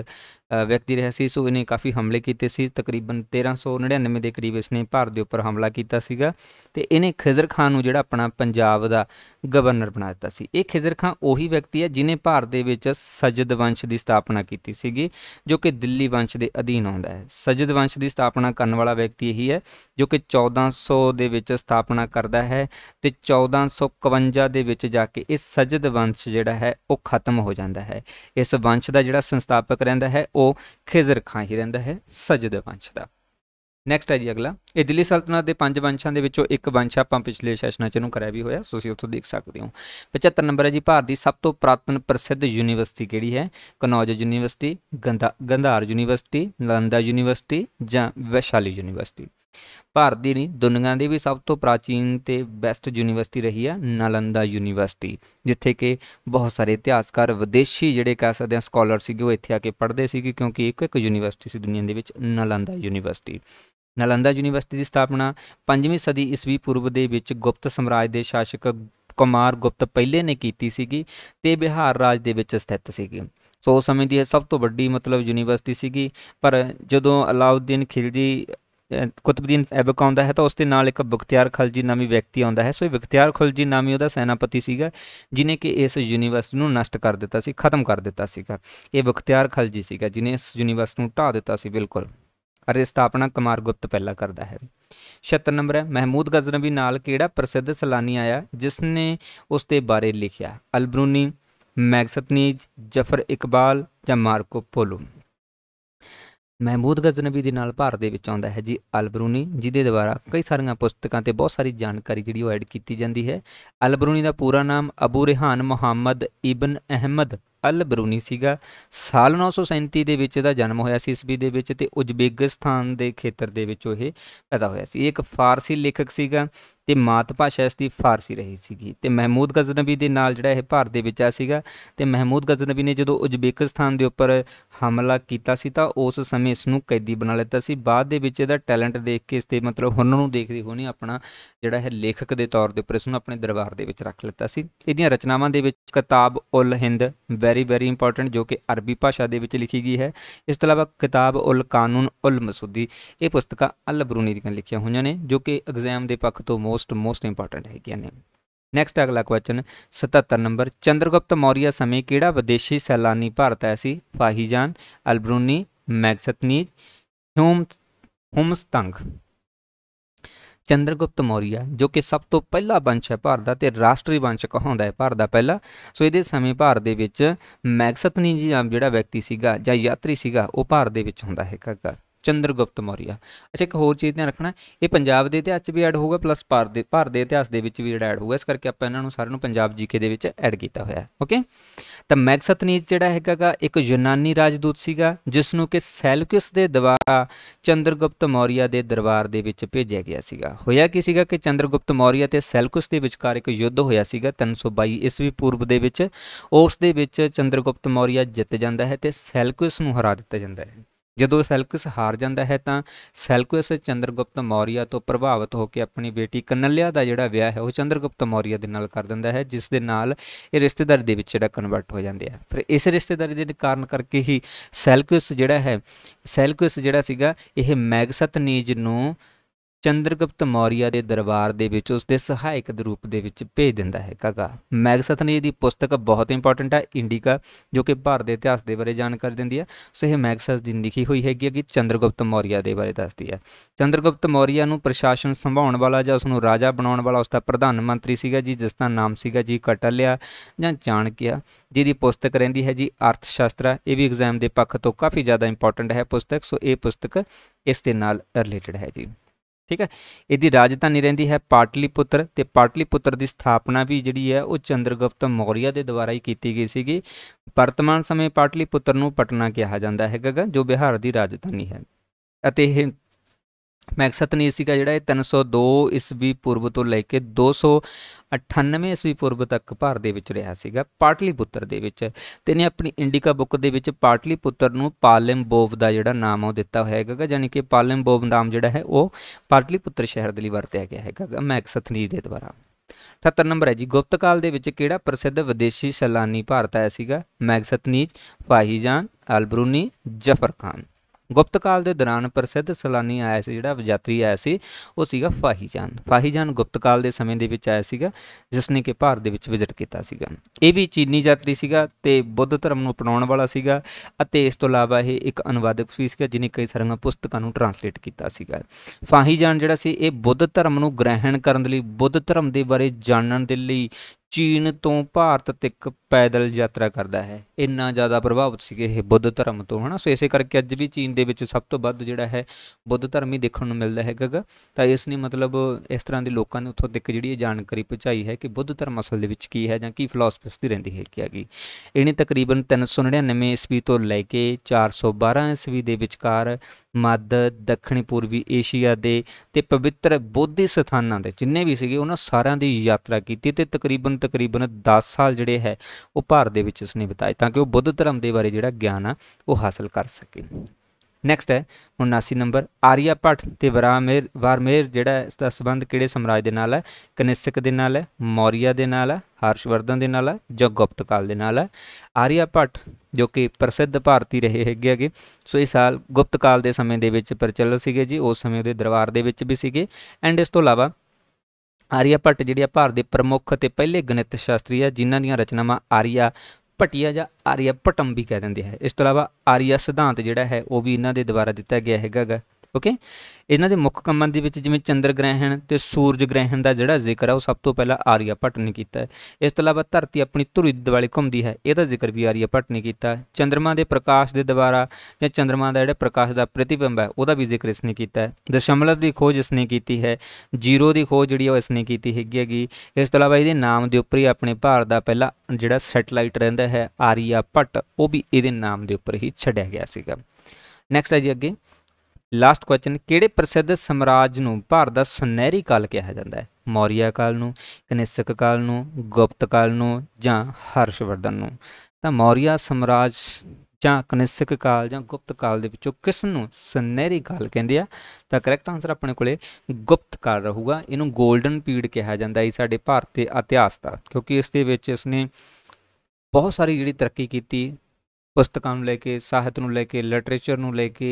ਵਿਅਕਤੀ ਰਿਹਾ ਸੀ ਸੋ ਇਹਨੇ ਕਾਫੀ ਹਮਲੇ ਕੀਤੇ ਸੀ ਤਕਰੀਬਨ 1399 ਦੇ ਕਰੀਬ ਇਸ ਨੇ ਭਾਰਤ ਦੇ ਉੱਪਰ ਹਮਲਾ ਕੀਤਾ ਸੀਗਾ ਤੇ ਇਹਨੇ ਖਿਜ਼ਰ ਖਾਨ ਨੂੰ ਜਿਹੜਾ ਆਪਣਾ ਪੰਜਾਬ ਦਾ ਗਵਰਨਰ ਬਣਾ ਦਿੱਤਾ ਸੀ ਇਹ ਖਿਜ਼ਰ ਖਾਨ ਉਹੀ ਵਿਅਕਤੀ ਹੈ ਜਿਨੇ ਭਾਰਤ ਦੇ ਵਿੱਚ ਸਜਦ ਵੰਸ਼ ਦੀ ਸਥਾਪਨਾ ਕੀਤੀ ਸੀਗੀ ਜੋ ਕਿ ਦਿੱਲੀ ਵੰਸ਼ ਦੇ ਅਧੀਨ ਆਉਂਦਾ ਹੈ ਸਜਦ ਵੰਸ਼ ਦੀ ਸਥਾਪਨਾ ਕਰਨ ਵਾਲਾ ਵਿਅਕਤੀ ਇਹੀ ਹੈ ਜੋ ਕਿ 1400 ਦੇ ਵਿੱਚ ਸਥਾਪਨਾ ਕਰਦਾ ਹੈ ਤੇ 1451 ਦੇ ਵਿੱਚ ਜਾ ਕੇ ਇਹ ਸਜਦ ਵੰਸ਼ ਜਿਹੜਾ ਹੈ ਉਹ ਖਤਮ ਹੋ ਜਾਂਦਾ ਹੈ ਇਸ ਵੰਸ਼ ਦਾ ਜਿਹੜਾ ਸੰਸਥਾਪਕ ਰਹਿੰਦਾ ਹੈ ਉਹ ਖਿਜ਼ਰ ਖਾਂ ਹੀ ਰਹਿੰਦਾ ਹੈ ਸਜਦ ਵੰਸ਼ ਦਾ ਨੈਕਸਟ ਹੈ ਜੀ ਅਗਲਾ ਇਹ ਦਿੱਲੀ ਸਲਤਨਤ ਦੇ ਪੰਜ ਵੰਸ਼ਾਂ ਦੇ ਵਿੱਚੋਂ ਇੱਕ ਵੰਸ਼ ਆਪਾਂ ਪਿਛਲੇ ਸੈਸ਼ਨਾਂ 'ਚ ਨੂੰ ਕਰਿਆ ਵੀ ਹੋਇਆ ਤੁਸੀਂ ਉੱਥੋਂ ਦੇਖ ਸਕਦੇ ਹੋ 75 ਨੰਬਰ ਹੈ ਜੀ ਭਾਰਤ ਦੀ ਸਭ ਤੋਂ ਪ੍ਰਾਤਨ ਪ੍ਰਸਿੱਧ ਯੂਨੀਵਰਸਿਟੀ ਕਿਹੜੀ ਹੈ Kannauj university Gandhara university Nalanda university ਜਾਂ ਵੈਸ਼ਾਲੀ ਯੂਨੀਵਰਸਿਟੀ ਭਾਰਤ ਦੀ ਨਹੀਂ ਦੁਨੀਆ ਦੀ ਵੀ ਸਭ ਤੋਂ ਪ੍ਰਾਚੀਨ ਤੇ ਬੈਸਟ ਯੂਨੀਵਰਸਿਟੀ ਰਹੀ ਹੈ ਨਲੰਦਾ ਯੂਨੀਵਰਸਿਟੀ ਜਿੱਥੇ ਕਿ ਬਹੁਤ ਸਾਰੇ ਇਤਿਹਾਸਕਾਰ ਵਿਦੇਸ਼ੀ ਜਿਹੜੇ ਕਹਿ ਸਕਦੇ ਆ ਸਕਾਲਰ ਸੀਗੇ ਉਹ ਇੱਥੇ ਆ ਕੇ ਪੜ੍ਹਦੇ ਸੀਗੇ ਕਿਉਂਕਿ ਇੱਕ ਇੱਕ ਯੂਨੀਵਰਸਿਟੀ ਸੀ ਦੁਨੀਆ ਦੇ ਵਿੱਚ ਨਲੰਦਾ ਯੂਨੀਵਰਸਿਟੀ ਨਲੰਦਾ ਯੂਨੀਵਰਸਿਟੀ ਦੀ ਸਥਾਪਨਾ 5ਵੀਂ ਸਦੀ ਈਸਵੀ ਪੂਰਵ ਦੇ ਵਿੱਚ ਗੁਪਤ ਸਮਰਾਜ ਦੇ ਸ਼ਾਸਕ ਕੁਮਾਰ ਗੁਪਤ ਪਹਿਲੇ ਨੇ ਕੀਤੀ ਸੀਗੀ ਤੇ ਬਿਹਾਰ ਰਾਜ ਦੇ ਵਿੱਚ ਸਥਿਤ ਸੀਗੀ ਸੋ ਉਸ ਸਮੇਂ ਦੀ ਸਭ ਤੋਂ ਵੱਡੀ ਮਤਲਬ ਯੂਨੀਵਰਸਿਟੀ ਸੀਗੀ ਪਰ ਜਦੋਂ ਅਲਾਉਦੀਨ ਖਿਲਜੀ ਕੁਤਬਦੀਨ ਐਬਕ ਆਉਂਦਾ ਹੈ ਤਾਂ ਉਸ ਦੇ ਨਾਲ ਇੱਕ ਬਖਤਿਆਰ ਖਲਜੀ ਨਾਮੀ ਵਿਅਕਤੀ ਆਉਂਦਾ ਹੈ ਸੋ ਇਹ ਬਖਤਿਆਰ ਖਲਜੀ ਨਾਮੀ ਉਹਦਾ ਸੈਨਾਪਤੀ ਸੀਗਾ ਜਿਨੇ ਕਿ ਇਸ ਯੂਨੀਵਰਸਿਟੀ ਨੂੰ ਨਸ਼ਟ ਕਰ ਦਿੱਤਾ ਸੀ ਖਤਮ ਕਰ ਦਿੱਤਾ ਸੀਗਾ ਇਹ ਬਖਤਿਆਰ ਖਲਜੀ ਸੀਗਾ ਜਿਨੇ ਇਸ ਯੂਨੀਵਰਸਿਟੀ ਨੂੰ ਢਾ ਦਿੱਤਾ ਸੀ ਬਿਲਕੁਲ ਅਰੇ ਸਥਾਪਨਾ ਕੁਮਾਰ ਗੁਪਤ ਪਹਿਲਾ ਕਰਦਾ ਹੈ 76 ਨੰਬਰ ਹੈ ਮਹਿਮੂਦ ਗਜ਼ਨਵੀ ਨਾਲ ਕਿਹੜਾ ਪ੍ਰਸਿੱਧ ਸਲਾਨੀ ਆਇਆ ਜਿਸ ਨੇ ਉਸ ਦੇ ਬਾਰੇ ਲਿਖਿਆ ਅਲਬਰੂਨੀ ਮੈਗਸਤਨੀਜ ਜਫਰ ਇਕਬਾਲ ਜਾਂ ਮਾਰਕੋ ਪੋਲੋ ਮਹਿਮੂਦ ਗਜ਼ਨਵੀ ਦੇ ਨਾਲ ਭਾਰਤ ਦੇ ਵਿੱਚ ਆਉਂਦਾ ਹੈ ਜੀ ਅਲਬਰੂਨੀ ਜਿਹਦੇ ਦੁਆਰਾ ਕਈ ਸਾਰੀਆਂ ਪੁਸਤਕਾਂ ਤੇ ਬਹੁਤ ਸਾਰੀ ਜਾਣਕਾਰੀ ਜਿਹੜੀ ਉਹ ਐਡ ਕੀਤੀ ਜਾਂਦੀ ਹੈ ਅਲਬਰੂਨੀ ਦਾ ਪੂਰਾ ਨਾਮ ਅਬੂ ਰਿਹਾਨ ਮੁਹੰਮਦ ਇਬਨ ਅਹਿਮਦ ਅਲਬਰੂਨੀ ਸੀਗਾ ਸਾਲ 937 ਦੇ ਵਿੱਚ ਦਾ ਜਨਮ ਹੋਇਆ ਸੀ ਇਸਵੀ ਦੇ ਵਿੱਚ ਤੇ ਉਜ਼ਬੇਕਿਸਤਾਨ ਦੇ ਖੇਤਰ ਦੇ ਵਿੱਚ ਉਹ ਪੈਦਾ ਹੋਇਆ ਸੀ ਇਹ ਇੱਕ ਫਾਰਸੀ ਲੇਖਕ ਸੀਗਾ ਤੇ ਮਾਤ ਭਾਸ਼ਾ ਇਸ ਦੀ ਫਾਰਸੀ ਰਹੀ ਸੀਗੀ ਤੇ ਮਹਿਮੂਦ ਗਜ਼ਨਵੀ ਦੇ ਨਾਲ ਜਿਹੜਾ ਇਹ ਭਾਰਤ ਦੇ ਵਿੱਚ ਆ ਸੀਗਾ ਤੇ ਮਹਿਮੂਦ ਗਜ਼ਨਵੀ ਨੇ ਜਦੋਂ ਉਜ਼ਬੇਕਿਸਤਾਨ ਦੇ ਉੱਪਰ ਹਮਲਾ ਕੀਤਾ ਸੀ ਤਾਂ ਉਸ ਸਮੇਂ ਇਸ ਨੂੰ ਕੈਦੀ ਬਣਾ ਲਿੱਤਾ ਸੀ ਬਾਅਦ ਦੇ ਵਿੱਚ ਇਹਦਾ ਟੈਲੈਂਟ ਦੇਖ ਕੇ ਇਸ ਤੇ ਮਤਲਬ ਹੁਨਰ ਨੂੰ ਦੇਖਦੇ ਹੋਣੇ ਆਪਣਾ ਜਿਹੜਾ ਹੈ ਲੇਖਕ ਦੇ ਤੌਰ ਦੇ ਉੱਪਰ ਇਸ ਨੂੰ ਆਪਣੇ ਦਰਬਾਰ ਦੇ ਵਿੱਚ ਰੱਖ ਲਿੱਤਾ ਸੀ ਇਹਦੀਆਂ ਰਚਨਾਵਾਂ ਦੇ ਵਿੱਚ Kitab ul Hind very very important ਜੋ ਕਿ ਅਰਬੀ ਭਾਸ਼ਾ ਦੇ ਵਿੱਚ ਲਿਖੀ ਗਈ ਹੈ ਇਸ ਤੋਂ ਇਲਾਵਾ ਕਿਤਾਬ ਉਲ ਕਾਨੂੰਨ ਉਲ ਮਸੂਦੀ ਇਹ ਪੁਸਤਕਾਂ ਅਲ ਬਰੂਨੀ ਦੀਆਂ ਲਿਖੀਆਂ ਹੋਈਆਂ ਨੇ ਜੋ ਕਿ ਐਗਜ਼ਾਮ ਦੇ ਪੱਖ ਤੋਂ ਮੋਸਟ ਮੋਸਟ ਇੰਪੋਰਟੈਂਟ ਹੈਗੀਆਂ ਨੇ ਨੈਕਸਟ ਅਗਲਾ ਕੁਐਸਚਨ 77 ਨੰਬਰ ਚੰਦਰਗੁਪਤ ਮੌਰੀਆ ਸਮੇਂ ਕਿਹੜਾ ਵਿਦੇਸ਼ੀ ਸੈਲਾਨੀ ਭਾਰਤ ਆਇਆ ਸੀ ਫਾਹੀਜਾਨ ਅਲਬਰੂਨੀ ਮੈਗਸਤਨੀਜ ਹਿਊਮ ਹੁਮਸਤੰਗ ਚੰਦਰਗੁਪਤ ਮੌਰੀਆ ਜੋ ਕਿ ਸਭ ਤੋਂ ਪਹਿਲਾ ਵੰਸ਼ ਹੈ ਭਾਰਤ ਦਾ ਤੇ ਰਾਸ਼ਟਰੀ ਵੰਸ਼ ਕਹਾਉਂਦਾ ਹੈ ਭਾਰਤ ਦਾ ਪਹਿਲਾ ਸੋ ਇਹਦੇ ਸਮੇਂ ਭਾਰਤ ਦੇ ਵਿੱਚ ਮੈਗਸਤਨੀ ਜਿਹੜਾ ਵਿਅਕਤੀ ਸੀਗਾ ਜਾਂ ਯਾਤਰੀ ਸੀਗਾ ਉਹ ਭਾਰਤ ਦੇ ਵਿੱਚ ਹੁੰਦਾ ਹੈ ਕਾਕਾ ਚੰਦਰਗੁਪਤ ਮੌਰੀਆ ਅੱਛਾ ਇੱਕ ਹੋਰ ਚੀਜ਼ ਧਿਆਨ ਰੱਖਣਾ ਇਹ ਪੰਜਾਬ ਦੇ ਇਤਿਹਾਸ 'ਚ ਵੀ ਐਡ ਹੋਊਗਾ ਪਲੱਸ ਭਾਰਤ ਦੇ ਭਾਰਤ ਦੇ ਇਤਿਹਾਸ ਦੇ ਵਿੱਚ ਵੀ ਜਿਹੜਾ ਐਡ ਹੋਊਗਾ ਇਸ ਕਰਕੇ ਆਪਾਂ ਇਹਨਾਂ ਨੂੰ ਸਾਰਿਆਂ ਨੂੰ ਪੰਜਾਬ ਜੀਕੇ ਦੇ ਵਿੱਚ ਐਡ ਕੀਤਾ ਹੋਇਆ ਹੈ ਓਕੇ ਤਾਂ ਮੈਗਸਤਨੀਜ਼ ਜਿਹੜਾ ਹੈਗਾਗਾ ਇੱਕ ਯੂਨਾਨੀ ਰਾਜਦੂਤ ਸੀਗਾ ਜਿਸ ਨੂੰ ਕਿ ਸੈਲਕਿਸ ਦੇ ਦੁਆਰਾ ਚੰਦਰਗੁਪਤ ਮੌਰੀਆ ਦੇ ਦਰਬਾਰ ਦੇ ਵਿੱਚ ਭੇਜਿਆ ਗਿਆ ਸੀਗਾ ਹੋਇਆ ਕੀ ਸੀਗਾ ਕਿ ਚੰਦਰਗੁਪਤ ਮੌਰੀਆ ਤੇ ਸੈਲਕਿਸ ਦੇ ਵਿਚਕਾਰ ਇੱਕ ਯੁੱਧ ਹੋਇਆ ਸੀਗਾ 322 ਈਸਵੀ ਪੂਰਬ ਦੇ ਵਿੱਚ ਉਸ ਦੇ ਵਿੱਚ ਚੰਦਰਗੁਪਤ ਮੌਰੀਆ ਜਿੱਤ ਜਾਂਦਾ ਹੈ ਤੇ ਸੈਲਕਿਸ ਨੂੰ ਹਰਾ ਦਿੱਤਾ ਜਾਂਦਾ ਹੈ ਜਦੋਂ ਸੈਲਕਸ ਹਾਰ ਜਾਂਦਾ ਹੈ ਤਾਂ ਸੈਲਕਸ ਚੰਦਰਗੁਪਤ ਮੌਰੀਆ ਤੋਂ ਪ੍ਰਭਾਵਿਤ ਹੋ ਕੇ ਆਪਣੀ ਬੇਟੀ ਕਨੱਲਿਆ ਦਾ ਜਿਹੜਾ ਵਿਆਹ ਹੈ ਉਹ ਚੰਦਰਗੁਪਤ ਮੌਰੀਆ ਦੇ ਨਾਲ ਕਰ ਦਿੰਦਾ ਹੈ ਜਿਸ ਦੇ ਨਾਲ ਇਹ ਰਿਸ਼ਤੇਦਾਰੀ ਦੇ ਵਿੱਚ ਜਿਹੜਾ ਕਨਵਰਟ ਹੋ ਜਾਂਦੇ ਆ ਫਿਰ ਇਸ ਰਿਸ਼ਤੇਦਾਰੀ ਦੇ ਕਾਰਨ ਕਰਕੇ ਹੀ ਸੈਲਕਸ ਜਿਹੜਾ ਹੈ ਸੈਲਕਸ ਜਿਹੜਾ ਸੀਗਾ ਇਹ ਮੈਗਸਤਨੀਜ ਨੂੰ ਚੰਦਰਗੁਪਤ ਮੌਰੀਆ ਦੇ ਦਰਬਾਰ ਦੇ ਵਿੱਚ ਉਸ ਦੇ ਸਹਾਇਕ ਦੇ ਰੂਪ ਦੇ ਵਿੱਚ ਭੇਜ ਦਿੰਦਾ ਹੈ ਕਾਕਾ ਨੇ ਦੀ ਪੁਸਤਕ ਬਹੁਤ ਇੰਪੋਰਟੈਂਟ ਹੈ ਇੰਡੀਕਾ ਜੋ ਕਿ ਭਾਰਤ ਦੇ ਇਤਿਹਾਸ ਦੇ ਬਾਰੇ ਜਾਣਕਾਰੀ ਦਿੰਦੀ ਹੈ ਸੋ ਇਹ ਮੈਗਸਥ ਦੀ ਲਿਖੀ ਹੋਈ ਹੈਗੀ ਕਿ ਚੰਦਰਗੁਪਤ ਮੌਰੀਆ ਦੇ ਬਾਰੇ ਦੱਸਦੀ ਹੈ ਚੰਦਰਗੁਪਤ ਮੌਰੀਆ ਨੂੰ ਪ੍ਰਸ਼ਾਸਨ ਸੰਭਾਉਣ ਵਾਲਾ ਜਾਂ ਉਸ ਨੂੰ ਰਾਜਾ ਬਣਾਉਣ ਵਾਲਾ ਉਸ ਦਾ ਪ੍ਰਧਾਨ ਮੰਤਰੀ ਸੀਗਾ ਜੀ ਜਿਸ ਦਾ ਨਾਮ ਸੀਗਾ ਜੀ ਕਟਲਿਆ ਜਾਂ ਚਾਣਕਿਆ ਜਿਹਦੀ ਪੁਸਤਕ ਰਹਿੰਦੀ ਹੈ ਜੀ ਅਰਥ ਸ਼ਾਸਤਰ ਇਹ ਵੀ ਐਗਜ਼ਾਮ ਦੇ ਪੱਖ ਤੋਂ ਕਾਫੀ ਜ਼ਿਆਦਾ ਇੰਪੋਰਟੈਂਟ ਹੈ ਪੁਸਤਕ ਸੋ ਇਹ ਪੁਸਤਕ ਇਸ ਦੇ ਨਾਲ ਰਿਲੇਟਡ ਹੈ ਜੀ ਠੀਕ ਹੈ ਇਹਦੀ ਰਾਜਧਾਨੀ ਰਹਿੰਦੀ ਹੈ ਪਾਟਲੀਪੁੱਤਰ ਤੇ ਪਾਟਲੀਪੁੱਤਰ ਦੀ ਸਥਾਪਨਾ ਵੀ ਜਿਹੜੀ ਹੈ ਉਹ ਚੰਦਰਗੁਪਤ ਮੌਰੀਆ ਦੇ ਦੁਆਰਾ ਹੀ ਕੀਤੀ ਗਈ ਸੀਗੀ ਵਰਤਮਾਨ ਸਮੇਂ ਪਾਟਲੀਪੁੱਤਰ ਨੂੰ ਪਟਨਾ ਕਿਹਾ ਜਾਂਦਾ ਹੈਗਾ ਜੋ ਬਿਹਾਰ ਦੀ ਰਾਜਧਾਨੀ ਹੈ ਅਤੇ ਇਹ ਸੀਗਾ ਜਿਹੜਾ ਇਹ 302 ਈਸਵੀ ਪੂਰਬ ਤੋਂ ਲੈ ਕੇ 298 ਈਸਵੀ ਪੂਰਬ ਤੱਕ ਭਾਰਤ ਦੇ ਵਿੱਚ ਰਿਹਾ ਸੀਗਾ ਪਾਟਲੀਪੁੱਤਰ ਦੇ ਵਿੱਚ ਤੇ ਨੇ ਆਪਣੀ ਇੰਡੀਕਾ ਬੁੱਕ ਦੇ ਵਿੱਚ ਪਾਟਲੀਪੁੱਤਰ ਨੂੰ ਬੋਵ ਦਾ ਜਿਹੜਾ ਨਾਮ ਉਹ ਦਿੱਤਾ ਹੋਇਆ ਹੈਗਾ ਯਾਨੀ ਕਿ ਬੋਵ ਨਾਮ ਜਿਹੜਾ ਹੈ ਉਹ ਪਾਟਲੀਪੁੱਤਰ ਸ਼ਹਿਰ ਦੇ ਲਈ ਵਰਤਿਆ ਗਿਆ ਹੈਗਾ ਮੈਕਸਤਨੀਸ ਦੇ ਦੁਆਰਾ 78 ਨੰਬਰ ਹੈ ਜੀ ਗੁਪਤ ਕਾਲ ਦੇ ਵਿੱਚ ਕਿਹੜਾ ਪ੍ਰਸਿੱਧ ਵਿਦੇਸ਼ੀ ਸੈਲਾਨੀ ਭਾਰਤ ਆਇਆ ਸੀਗਾ ਮੈਗਸਤਨੀਜ ਫਾਹੀਜਾਨ ਅਲਬਰੂਨੀ ਜ਼ਫਰ ਖਾਨ ਗੁਪਤ ਕਾਲ ਦੇ ਦੌਰਾਨ ਪ੍ਰਸਿੱਧ ਸਲਾਨੀ ਆਇਆ ਸੀ ਜਿਹੜਾ ਵਿਜਾਤਰੀ ਆਇਆ ਸੀ ਉਹ ਸੀਗਾ ਫਾਹੀਜਾਨ ਫਾਹੀਜਾਨ ਗੁਪਤ ਕਾਲ ਦੇ ਸਮੇਂ ਦੇ ਵਿੱਚ ਆਇਆ ਸੀਗਾ ਜਿਸ ਨੇ ਕਿ ਭਾਰਤ ਦੇ ਵਿੱਚ ਵਿਜ਼ਿਟ ਕੀਤਾ ਸੀਗਾ ਇਹ ਵੀ ਚੀਨੀ ਯਾਤਰੀ ਸੀਗਾ ਤੇ ਬੁੱਧ ਧਰਮ ਨੂੰ ਅਪਣਾਉਣ ਵਾਲਾ ਸੀਗਾ ਅਤੇ ਇਸ ਤੋਂ ਇਲਾਵਾ ਇਹ ਇੱਕ ਅਨੁਵਾਦਕ ਵੀ ਸੀਗਾ ਜਿਨੇ ਕਈ ਸਾਰੀਆਂ ਪੁਸਤਕਾਂ ਨੂੰ ਟਰਾਂਸਲੇਟ ਕੀਤਾ ਸੀਗਾ ਫਾਹੀਜਾਨ ਜਿਹੜਾ ਸੀ ਇਹ ਬੁੱਧ ਧਰਮ ਨੂੰ ਗ੍ਰਹਿਣ ਕਰਨ ਦੇ ਲਈ ਬੁੱਧ ਧਰਮ ਦੇ ਬਾਰੇ ਜਾਣਨ ਦੇ ਲਈ ਚੀਨ ਤੋਂ ਭਾਰਤ ਤੱਕ ਪੈਦਲ ਯਾਤਰਾ ਕਰਦਾ ਹੈ ਇੰਨਾ ਜ਼ਿਆਦਾ ਪ੍ਰਭਾਵਿਤ ਸੀਗੇ ਇਹ ਬੁੱਧ ਧਰਮ ਤੋਂ ਹਨਾ ਸੋ ਇਸੇ ਕਰਕੇ ਅੱਜ ਵੀ ਚੀਨ ਦੇ ਵਿੱਚ ਸਭ ਤੋਂ ਵੱਧ ਜਿਹੜਾ ਹੈ ਬੁੱਧ ਧਰਮ ਹੀ ਦੇਖਣ ਨੂੰ ਮਿਲਦਾ ਹੈਗਾ ਤਾਂ ਇਸ ਨੇ ਮਤਲਬ ਇਸ ਤਰ੍ਹਾਂ ਦੇ ਲੋਕਾਂ ਨੇ ਉੱਥੋਂ ਤੱਕ ਜਿਹੜੀ ਇਹ ਜਾਣਕਾਰੀ ਪਹੁੰਚਾਈ ਹੈ ਕਿ ਬੁੱਧ ਧਰਮ ਅਸਲ ਦੇ ਵਿੱਚ ਕੀ ਹੈ ਜਾਂ ਕੀ ਫਿਲਾਸਫੀ ਰਹਿੰਦੀ ਹੈ ਕਿ ਆਗੀ ਇਹਨੇ ਤਕਰੀਬਨ 399 ਈਸਵੀ ਤੋਂ ਲੈ ਕੇ 412 ਈਸਵੀ ਦੇ ਵਿਚਕਾਰ ਮੱਧ ਦੱਖਣੀ ਪੂਰਬੀ ਏਸ਼ੀਆ ਦੇ ਤੇ ਪਵਿੱਤਰ ਬੋਧੀ ਸਥਾਨਾਂ ਦੇ ਜਿੰਨੇ ਵੀ ਸੀਗੇ ਉਹਨਾਂ ਸਾਰਿਆਂ ਦੀ ਯਾਤਰਾ ਕੀਤੀ ਤੇ ਤਕਰੀਬਨ ਤਕਰੀਬਨ 10 ਸਾਲ ਜਿਹੜੇ ਹੈ ਉਹ ਭਾਰਤ ਦੇ ਵਿੱਚ ਉਸਨੇ ਬਿਤਾਏ ਤਾਂ ਕਿ ਉਹ ਬੁੱਧ ਧਰਮ ਦੇ ਬਾਰੇ ਜਿਹੜਾ ਗਿਆਨ ਆ ਉਹ ਹਾਸਲ ਕਰ ਸਕੇ ਨੈਕਸਟ ਹੈ 79 ਨੰਬਰ ਆਰੀਆ ਭੱਟ ਤੇ ਵਰਾਮੇਰ ਵਰਮੇਰ ਜਿਹੜਾ ਇਸ ਦਾ ਸਬੰਧ ਕਿਹੜੇ ਸਮਰਾਜ ਦੇ ਨਾਲ ਹੈ ਕਨਿਸਕ ਦੇ ਨਾਲ ਹੈ ਮੌਰੀਆ ਦੇ ਨਾਲ ਹੈ ਹਰਸ਼ਵਰਧਨ ਦੇ ਨਾਲ ਹੈ ਜਾਂ ਗੁਪਤ ਕਾਲ ਦੇ ਨਾਲ ਹੈ ਆਰੀਆ ਭੱਟ ਜੋ ਕਿ ਪ੍ਰਸਿੱਧ ਭਾਰਤੀ ਰਹੇ ਹੈਗੇ ਹੈਗੇ ਸੋ ਇਹ ਸਾਲ ਗੁਪਤ ਕਾਲ ਦੇ ਸਮੇਂ ਦੇ ਵਿੱਚ ਪ੍ਰਚਲਿਤ ਸੀਗੇ ਜੀ ਉਸ ਸਮੇਂ ਉਹਦੇ ਦਰਬਾਰ ਦੇ ਵਿੱਚ ਵੀ ਸੀਗੇ ਐਂਡ ਇਸ ਤੋਂ ਇਲਾਵਾ ਆਰੀਆ ਭੱਟ ਜਿਹੜੇ ਆ ਭਾਰਤ ਦੇ ਪ੍ਰਮੁੱਖ ਅਤੇ ਪਹਿਲੇ ਗਣਿਤ ਸ਼ਾਸਤਰੀ ਆ ਜਿਨ੍ਹਾਂ ਦੀਆਂ ਰਚਨਾਵਾਂ ਆਰੀਆ ਭਟਿਆ ਜਾਂ ਆਰੀਆ ਭਟਮ ਵੀ ਕਹਿ ਦਿੰਦੇ ਹੈ ਇਸ ਤੋਂ ਇਲਾਵਾ ਆਰੀਆ ਸਿਧਾਂਤ ਜਿਹੜਾ ਹੈ ਉਹ ਵੀ ਇਹਨਾਂ ਦੇ ਦੁਆਰਾ ਦਿੱਤਾ ਗਿਆ ਹੈਗਾਗਾ ਓਕੇ ਇਹਨਾਂ ਦੇ ਮੁੱਖ ਕੰਮਾਂ ਦੇ ਵਿੱਚ ਜਿਵੇਂ ਚੰਦਰ ਗ੍ਰਹਿਣ ਤੇ ਸੂਰਜ ਗ੍ਰਹਿਣ ਦਾ ਜਿਹੜਾ ਜ਼ਿਕਰ ਹੈ ਉਹ ਸਭ ਤੋਂ ਪਹਿਲਾਂ ਆਰੀਆ ਭੱਟ ਨੇ ਕੀਤਾ ਹੈ ਇਸ ਤੋਂ ਇਲਾਵਾ ਧਰਤੀ ਆਪਣੀ ਧੁਰੀ ਦਿਵਾਲੀ ਘੁੰਮਦੀ ਹੈ ਇਹਦਾ ਜ਼ਿਕਰ ਵੀ ਆਰੀਆ ਭੱਟ ਨੇ ਕੀਤਾ ਹੈ ਚੰ드ਰਮਾ ਦੇ ਪ੍ਰਕਾਸ਼ ਦੇ ਦੁਆਰਾ ਜਾਂ ਚੰ드ਰਮਾ ਦਾ ਜਿਹੜਾ ਪ੍ਰਕਾਸ਼ ਦਾ ਪ੍ਰਤੀਬਿੰਬ ਹੈ ਉਹਦਾ ਵੀ ਜ਼ਿਕਰ ਇਸ ਨੇ ਕੀਤਾ ਹੈ ਦਸ਼ਮਲਵ ਦੀ ਖੋਜ ਇਸ ਨੇ ਕੀਤੀ ਹੈ ਜ਼ੀਰੋ ਦੀ ਖੋਜ ਜਿਹੜੀ ਉਹ ਇਸ ਨੇ ਕੀਤੀ ਹੈਗੀ ਹੈਗੀ ਇਸ ਤੋਂ ਇਲਾਵਾ ਇਹਦੇ ਨਾਮ ਦੇ ਉੱਪਰ ਹੀ ਆਪਣੇ ਭਾਰਤ ਦਾ ਪਹਿਲਾ ਜਿਹੜਾ ਸੈਟਲਾਈਟ ਰਹਿੰਦਾ ਹੈ ਆਰੀਆ ਭੱਟ ਉਹ ਵੀ ਇਹਦੇ ਨਾਮ ਦੇ ਉੱਪਰ ਹੀ ਛੱਡਿਆ ਗਿਆ ਸੀਗਾ ਨੈਕਸਟ ਹੈ ਜੀ ਅੱਗੇ ਲਾਸਟ ਕੁਐਸਚਨ ਕਿਹੜੇ ਪ੍ਰਸਿੱਧ ਸਮਰਾਜ ਨੂੰ ਭਾਰਤ ਦਾ ਸੁਨਹਿਰੀ ਕਾਲ ਕਿਹਾ ਜਾਂਦਾ ਹੈ ਮੌਰੀਆ ਕਾਲ ਨੂੰ ਕਨਿਸਕ ਕਾਲ ਨੂੰ ਗੁਪਤ ਕਾਲ ਨੂੰ ਜਾਂ ਹਰਸ਼ਵਰਧਨ ਨੂੰ ਤਾਂ ਮੌਰੀਆ ਸਮਰਾਜ ਜਾਂ ਕਨਿਸਕ ਕਾਲ ਜਾਂ ਗੁਪਤ ਕਾਲ ਦੇ ਵਿੱਚੋਂ ਕਿਸ ਨੂੰ ਸੁਨਹਿਰੀ ਕਾਲ ਕਹਿੰਦੇ ਆ ਤਾਂ ਕਰੈਕਟ ਆਨਸਰ ਆਪਣੇ ਕੋਲੇ ਗੁਪਤ ਕਾਲ ਰਹੂਗਾ ਇਹਨੂੰ 골ਡਨ ਪੀਰੀਅਡ ਕਿਹਾ ਜਾਂਦਾ ਹੈ ਸਾਡੇ ਭਾਰਤ ਦੇ ਇਤਿਹਾਸ ਦਾ ਕਿਉਂਕਿ ਇਸ ਦੇ ਵਿੱਚ ਇਸ ਨੇ ਬਹੁਤ ਸਾਰੀ ਜਿਹੜੀ ਤਰੱਕੀ ਕੀਤੀ ਪੁਸਤਕਾਂ ਨੂੰ ਲੈ ਕੇ ਸਾਹਿਤ ਨੂੰ ਲੈ ਕੇ ਲਿਟਰੇਚਰ ਨੂੰ ਲੈ ਕੇ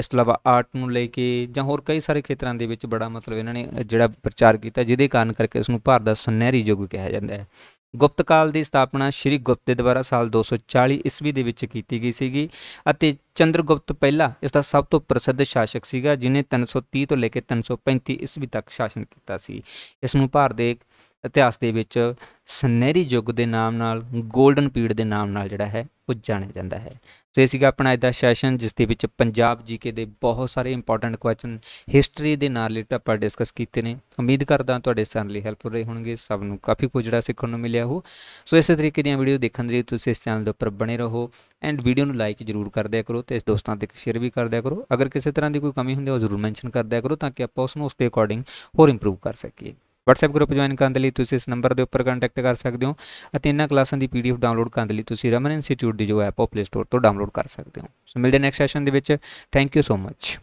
ਇਸ ਤੋਂ ਇਲਾਵਾ ਆਰਟ ਨੂੰ ਲੈ ਕੇ ਜਾਂ ਹੋਰ ਕਈ ਸਾਰੇ ਖੇਤਰਾਂ ਦੇ ਵਿੱਚ ਬੜਾ ਮਤਲਬ ਇਹਨਾਂ ਨੇ ਜਿਹੜਾ ਪ੍ਰਚਾਰ ਕੀਤਾ ਜਿਹਦੇ ਕਾਰਨ ਕਰਕੇ ਉਸ ਨੂੰ ਭਾਰਤ ਦਾ ਸੁਨਹਿਰੀ ਯੁੱਗ ਕਿਹਾ ਜਾਂਦਾ ਹੈ ਗੁਪਤ ਕਾਲ ਦੀ ਸਥਾਪਨਾ ਸ਼੍ਰੀ ਗੁਪਤ ਦੇ ਦੁਆਰਾ ਸਾਲ 240 ਈਸਵੀ ਦੇ ਵਿੱਚ ਕੀਤੀ ਗਈ ਸੀਗੀ ਅਤੇ ਚੰਦਰਗੁਪਤ ਪਹਿਲਾ ਇਸ ਦਾ ਸਭ ਤੋਂ ਪ੍ਰਸਿੱਧ ਸ਼ਾਸਕ ਸੀਗਾ ਜਿਨੇ 330 ਤੋਂ ਲੈ ਕੇ 335 ਈਸਵੀ ਤੱਕ ਸ਼ਾਸਨ ਕੀਤਾ ਸੀ ਇਸ ਨੂੰ ਭਾਰਤ ਦੇ ਇਤਿਹਾਸ ਦੇ ਵਿੱਚ ਸਨੇਰੀ ਯੁੱਗ ਦੇ ਨਾਮ ਨਾਲ 골ਡਨ ਪੀਰੀਅਡ ਦੇ ਨਾਮ ਨਾਲ ਜਿਹੜਾ ਹੈ ਉਹ ਜਾਣਿਆ ਜਾਂਦਾ ਹੈ ਸੋ ਇਹ ਸੀਗਾ ਆਪਣਾ ਇਹਦਾ ਸੈਸ਼ਨ ਜਿਸ ਦੇ ਵਿੱਚ ਪੰਜਾਬ ਜੀਕੇ ਦੇ ਬਹੁਤ ਸਾਰੇ ਇੰਪੋਰਟੈਂਟ ਕੁਐਸਚਨ ਹਿਸਟਰੀ ਦੇ ਨਾਲ ਰਿਲੇਟਡ ਆਪਾਂ ਡਿਸਕਸ ਕੀਤੇ ਨੇ ਉਮੀਦ ਕਰਦਾ ਤੁਹਾਡੇ ਸਾਰਿਆਂ ਲਈ ਹੈਲਪਫੁਲ ਰਹੇ ਹੋਣਗੇ ਸਭ ਨੂੰ ਕਾਫੀ ਕੁਝ ਜਿਹੜਾ ਸਿੱਖਣ ਨੂੰ ਮਿਲਿਆ ਹੋ ਸੋ ਇਸੇ ਤਰੀਕੇ ਦੀਆਂ ਵੀਡੀਓ ਦੇਖਣ ਦੇ ਲਈ ਤੁਸੀਂ ਇਸ ਚੈਨਲ ਦੇ ਉੱਪਰ ਬਣੇ ਰਹੋ ਐਂਡ ਵੀਡੀਓ ਨੂੰ ਲਾਈਕ ਜ਼ਰੂਰ ਕਰ ਦਿਆ ਕਰੋ ਤੇ ਇਸ ਦੋਸਤਾਂ ਤੱਕ ਸ਼ੇਅਰ ਵੀ ਕਰ ਦਿਆ ਕਰੋ ਅਗਰ ਕਿਸੇ ਤਰ੍ਹਾਂ ਦੀ ਕੋਈ ਕਮੀ ਹੁੰਦੀ ਹੈ ਉਹ ਜ਼ਰੂਰ ਮੈਂਸ਼ਨ ਕਰ ਦਿਆ ਕਰੋ ਤਾਂ ਕਿ ਆਪਾਂ ਉਸ ਨੂੰ ਉਸ ਦੇ ਅਕੋਰਡਿੰਗ ਹੋਰ ਇੰਪਰੂਵ ਕਰ ਸਕੀਏ WhatsApp ਗਰੁੱਪ ਜੁਆਇਨ ਕਰਨ ਦੇ ਲਈ ਤੁਸੀਂ ਇਸ ਨੰਬਰ ਦੇ ਉੱਪਰ ਕੰਟੈਕਟ ਕਰ ਸਕਦੇ ਹੋ ਅਤੇ ਇਹਨਾਂ ਕਲਾਸਾਂ ਦੀ ਪੀਡੀਐਫ ਡਾਊਨਲੋਡ ਕਰਨ ਦੇ ਲਈ ਤੁਸੀਂ ਰਮਨ ਇੰਸਟੀਚਿਊਟ ਦੀ ਜੋ ਐਪ ਉਹ ਪਲੇ ਸਟੋਰ ਤੋਂ ਡਾਊਨਲੋਡ ਕਰ ਸਕਦੇ ਹੋ ਸੋ ਮਿਲਦੇ ਨੈਕਸਟ ਸੈਸ਼ਨ ਦੇ ਵਿੱਚ ਥੈਂਕ ਯੂ ਸੋ ਮੱਚ